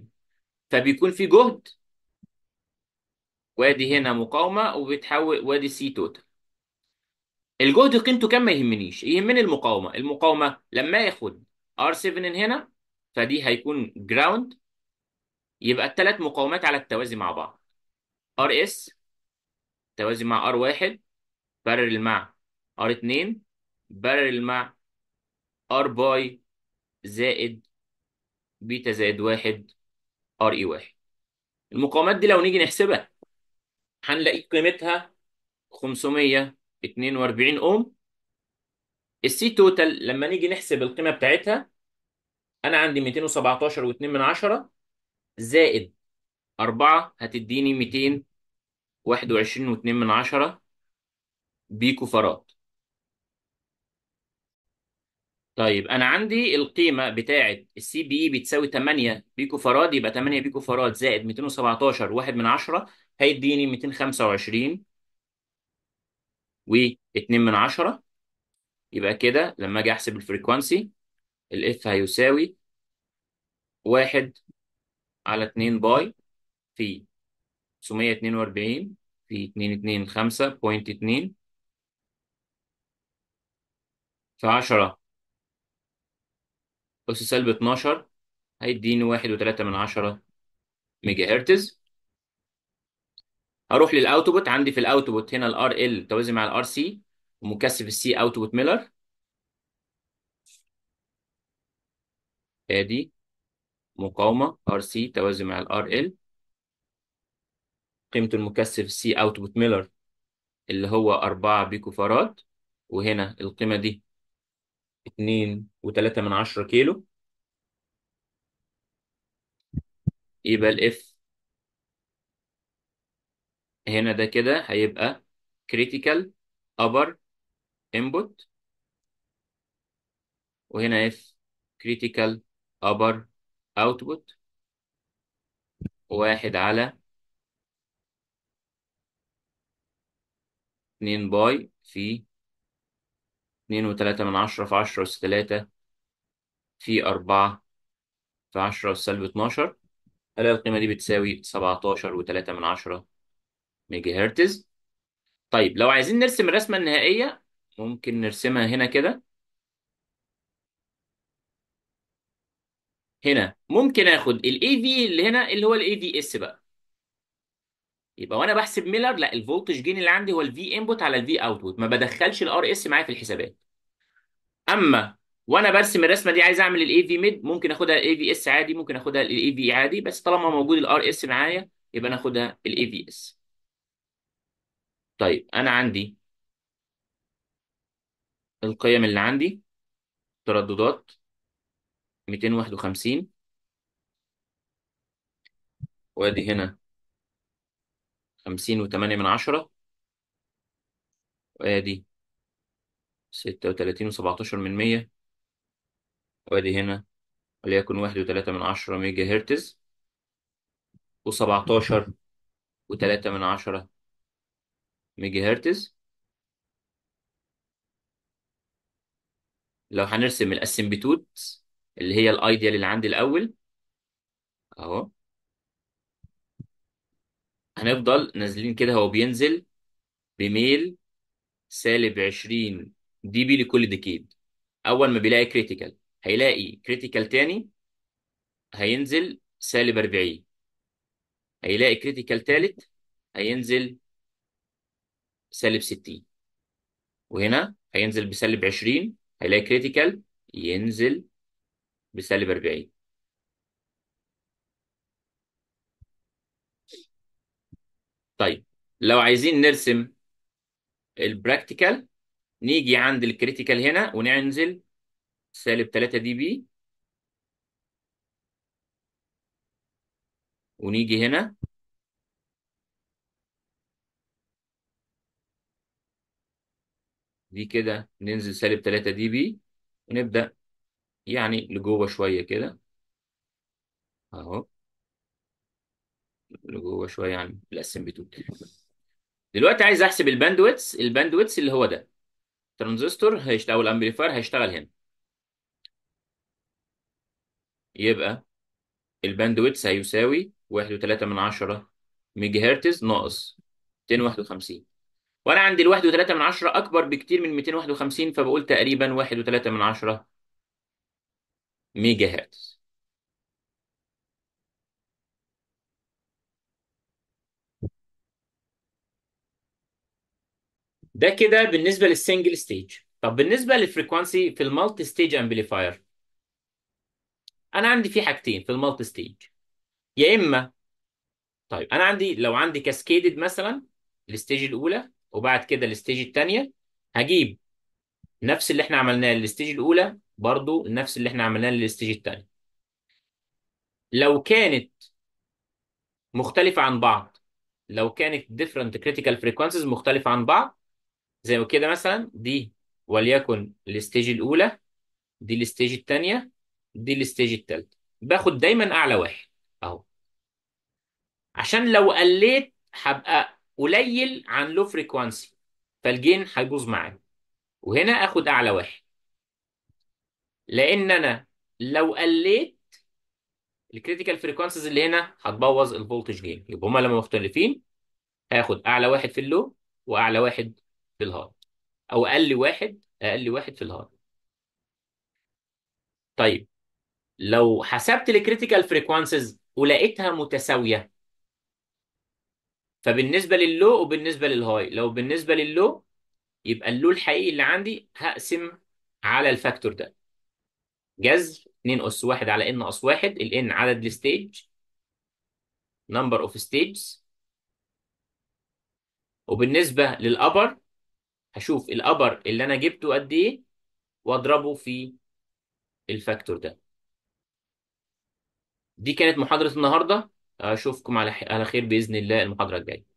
فبيكون في جهد وادي هنا مقاومه وبتحول وادي سي توتال الجهد قيمته كام ما يهمنيش يهمني المقاومه المقاومه لما ياخد ار 7 هنا فدي هيكون جراوند يبقى الثلاث مقاومات على التوازي مع بعض ار اس توازي مع R1 بارل مع R2 بارل مع R باي زائد بيتا زائد واحد ار اي e واحد المقاومات دي لو نيجي نحسبها هنلاقي قيمتها 542 اوم السي توتال لما نيجي نحسب القيمه بتاعتها انا عندي 217.2 زائد 4 هتديني 200 واحد وعشرين واتنين من عشرة بيكو فراد طيب أنا عندي القيمة بتاعة السي بي إي بتساوي 8 بيكو فراد يبقى 8 بيكو فراد زائد 217 واحد من عشرة هيديني 225 واتنين من عشرة يبقى كده لما أجي أحسب الفريكوانسي الإف هيساوي واحد على اتنين باي في 942 في اتنين اتنين خمسة بوينت اتنين في 10 أس سالب 12 هيديني واحد وتلاتة من عشرة ميجا هرتز هروح للاوتبوت عندي في الاوتبوت هنا الـ RL توازي مع الـ RC ومكثف الـ C اوتبوت ميلر ادي مقاومه RC توازي مع الـ RL قيمته المكثف سي اوتبوت ميلر اللي هو أربعة بيكو فاراد وهنا القيمة دي اتنين وتلاتة من عشرة كيلو يبقى الاف هنا ده كده هيبقى critical upper input وهنا F critical upper output واحد على 2 باي في اتنين وتلاتة من 10 في عشرة أس 3 في 4 في 10 أس سالب اتناشر ألاقي القيمة دي بتساوي سبعتاشر وتلاتة من عشرة ميجا هرتز طيب لو عايزين نرسم الرسمة النهائية ممكن نرسمها هنا كده هنا ممكن اخد الاي في اللي هنا اللي هو الاي في اس بقى يبقى وانا بحسب ميلر لا الفولتج جين اللي عندي هو الفي انبوت على الفي اوتبوت ما بدخلش الار اس معايا في الحسابات اما وانا برسم الرسمه دي عايز اعمل الاي في ميد ممكن اخدها الاي في اس عادي ممكن اخدها الاي في عادي بس طالما موجود الار اس معايا يبقى ناخدها الاي في اس طيب انا عندي القيم اللي عندي ترددات 251 وادي هنا خمسين وتمانية من عشرة وادي ستة وتلاتين وسبعتاشر من مية وادي هنا وليكن واحد وتلاتة من عشرة ميجا هرتز وسبعتاشر وتلاتة من عشرة ميجا هرتز لو هنرسم الاسمبتوت اللي هي الايديال اللي عندي الاول اهو هنفضل نازلين كده هو بينزل بميل سالب 20 دي بي لكل ديكيد اول ما بيلاقي كريتيكال هيلاقي كريتيكال تاني هينزل سالب 40 هيلاقي كريتيكال تالت هينزل سالب 60 وهنا هينزل بسالب 20 هيلاقي كريتيكال ينزل بسالب 40 طيب لو عايزين نرسم البراكتيكال نيجي عند الكريتيكال هنا وننزل سالب 3 دي بي ونيجي هنا دي كده ننزل سالب 3 دي بي ونبدأ يعني لجوه شوية كده اهو اللي جوه شويه يعني 2 دلوقتي عايز احسب الباندويتس الباندويتس اللي هو ده ترانزستور هيشتغل او الامبليفاير هيشتغل هنا يبقى الباندويتس هيساوي 1.3 من عشرة ميجا هرتز ناقص 251 وانا عندي ال 1.3 من عشرة اكبر بكتير من 251 فبقول تقريبا 1.3 من عشرة ميجا هرتز ده كده بالنسبه للسنجل ستيج طب بالنسبه للفريكوانسي في المالتي ستيج امبليفاير انا عندي في حاجتين في المالتي ستيج يا اما طيب انا عندي لو عندي كاسكيدد مثلا الستيج الاولى وبعد كده الستيج الثانيه هجيب نفس اللي احنا عملناه للستيج الاولى برضو نفس اللي احنا عملناه للستيج الثاني لو كانت مختلفه عن بعض لو كانت different critical frequencies مختلفه عن بعض زي ما كده مثلا دي وليكن الستيج الاولى دي الستيج الثانيه دي الستيج الثالثه باخد دايما اعلى واحد اهو عشان لو قليت هبقى قليل عن لو فريكوانسي فالجين هيبوظ معايا وهنا اخد اعلى واحد لان انا لو قليت الكريتيكال فريكوانسيز اللي هنا هتبوظ الفولتج جين يبقى هما لما مختلفين هاخد اعلى واحد في اللو واعلى واحد في الهارد او اقل واحد اقل واحد في الهارد طيب لو حسبت الكريتيكال فريكوانسز ولقيتها متساويه فبالنسبه لللو وبالنسبه للهاي لو بالنسبه لللو يبقى اللو الحقيقي اللي عندي هقسم على الفاكتور ده جذر 2 اس 1 على ان اس 1 الان عدد الستيج نمبر اوف ستيجز وبالنسبه للابر هشوف الابر اللي انا جبته قد ايه واضربه في الفاكتور ده دي كانت محاضرة النهاردة أشوفكم على خير بإذن الله المحاضرة الجاية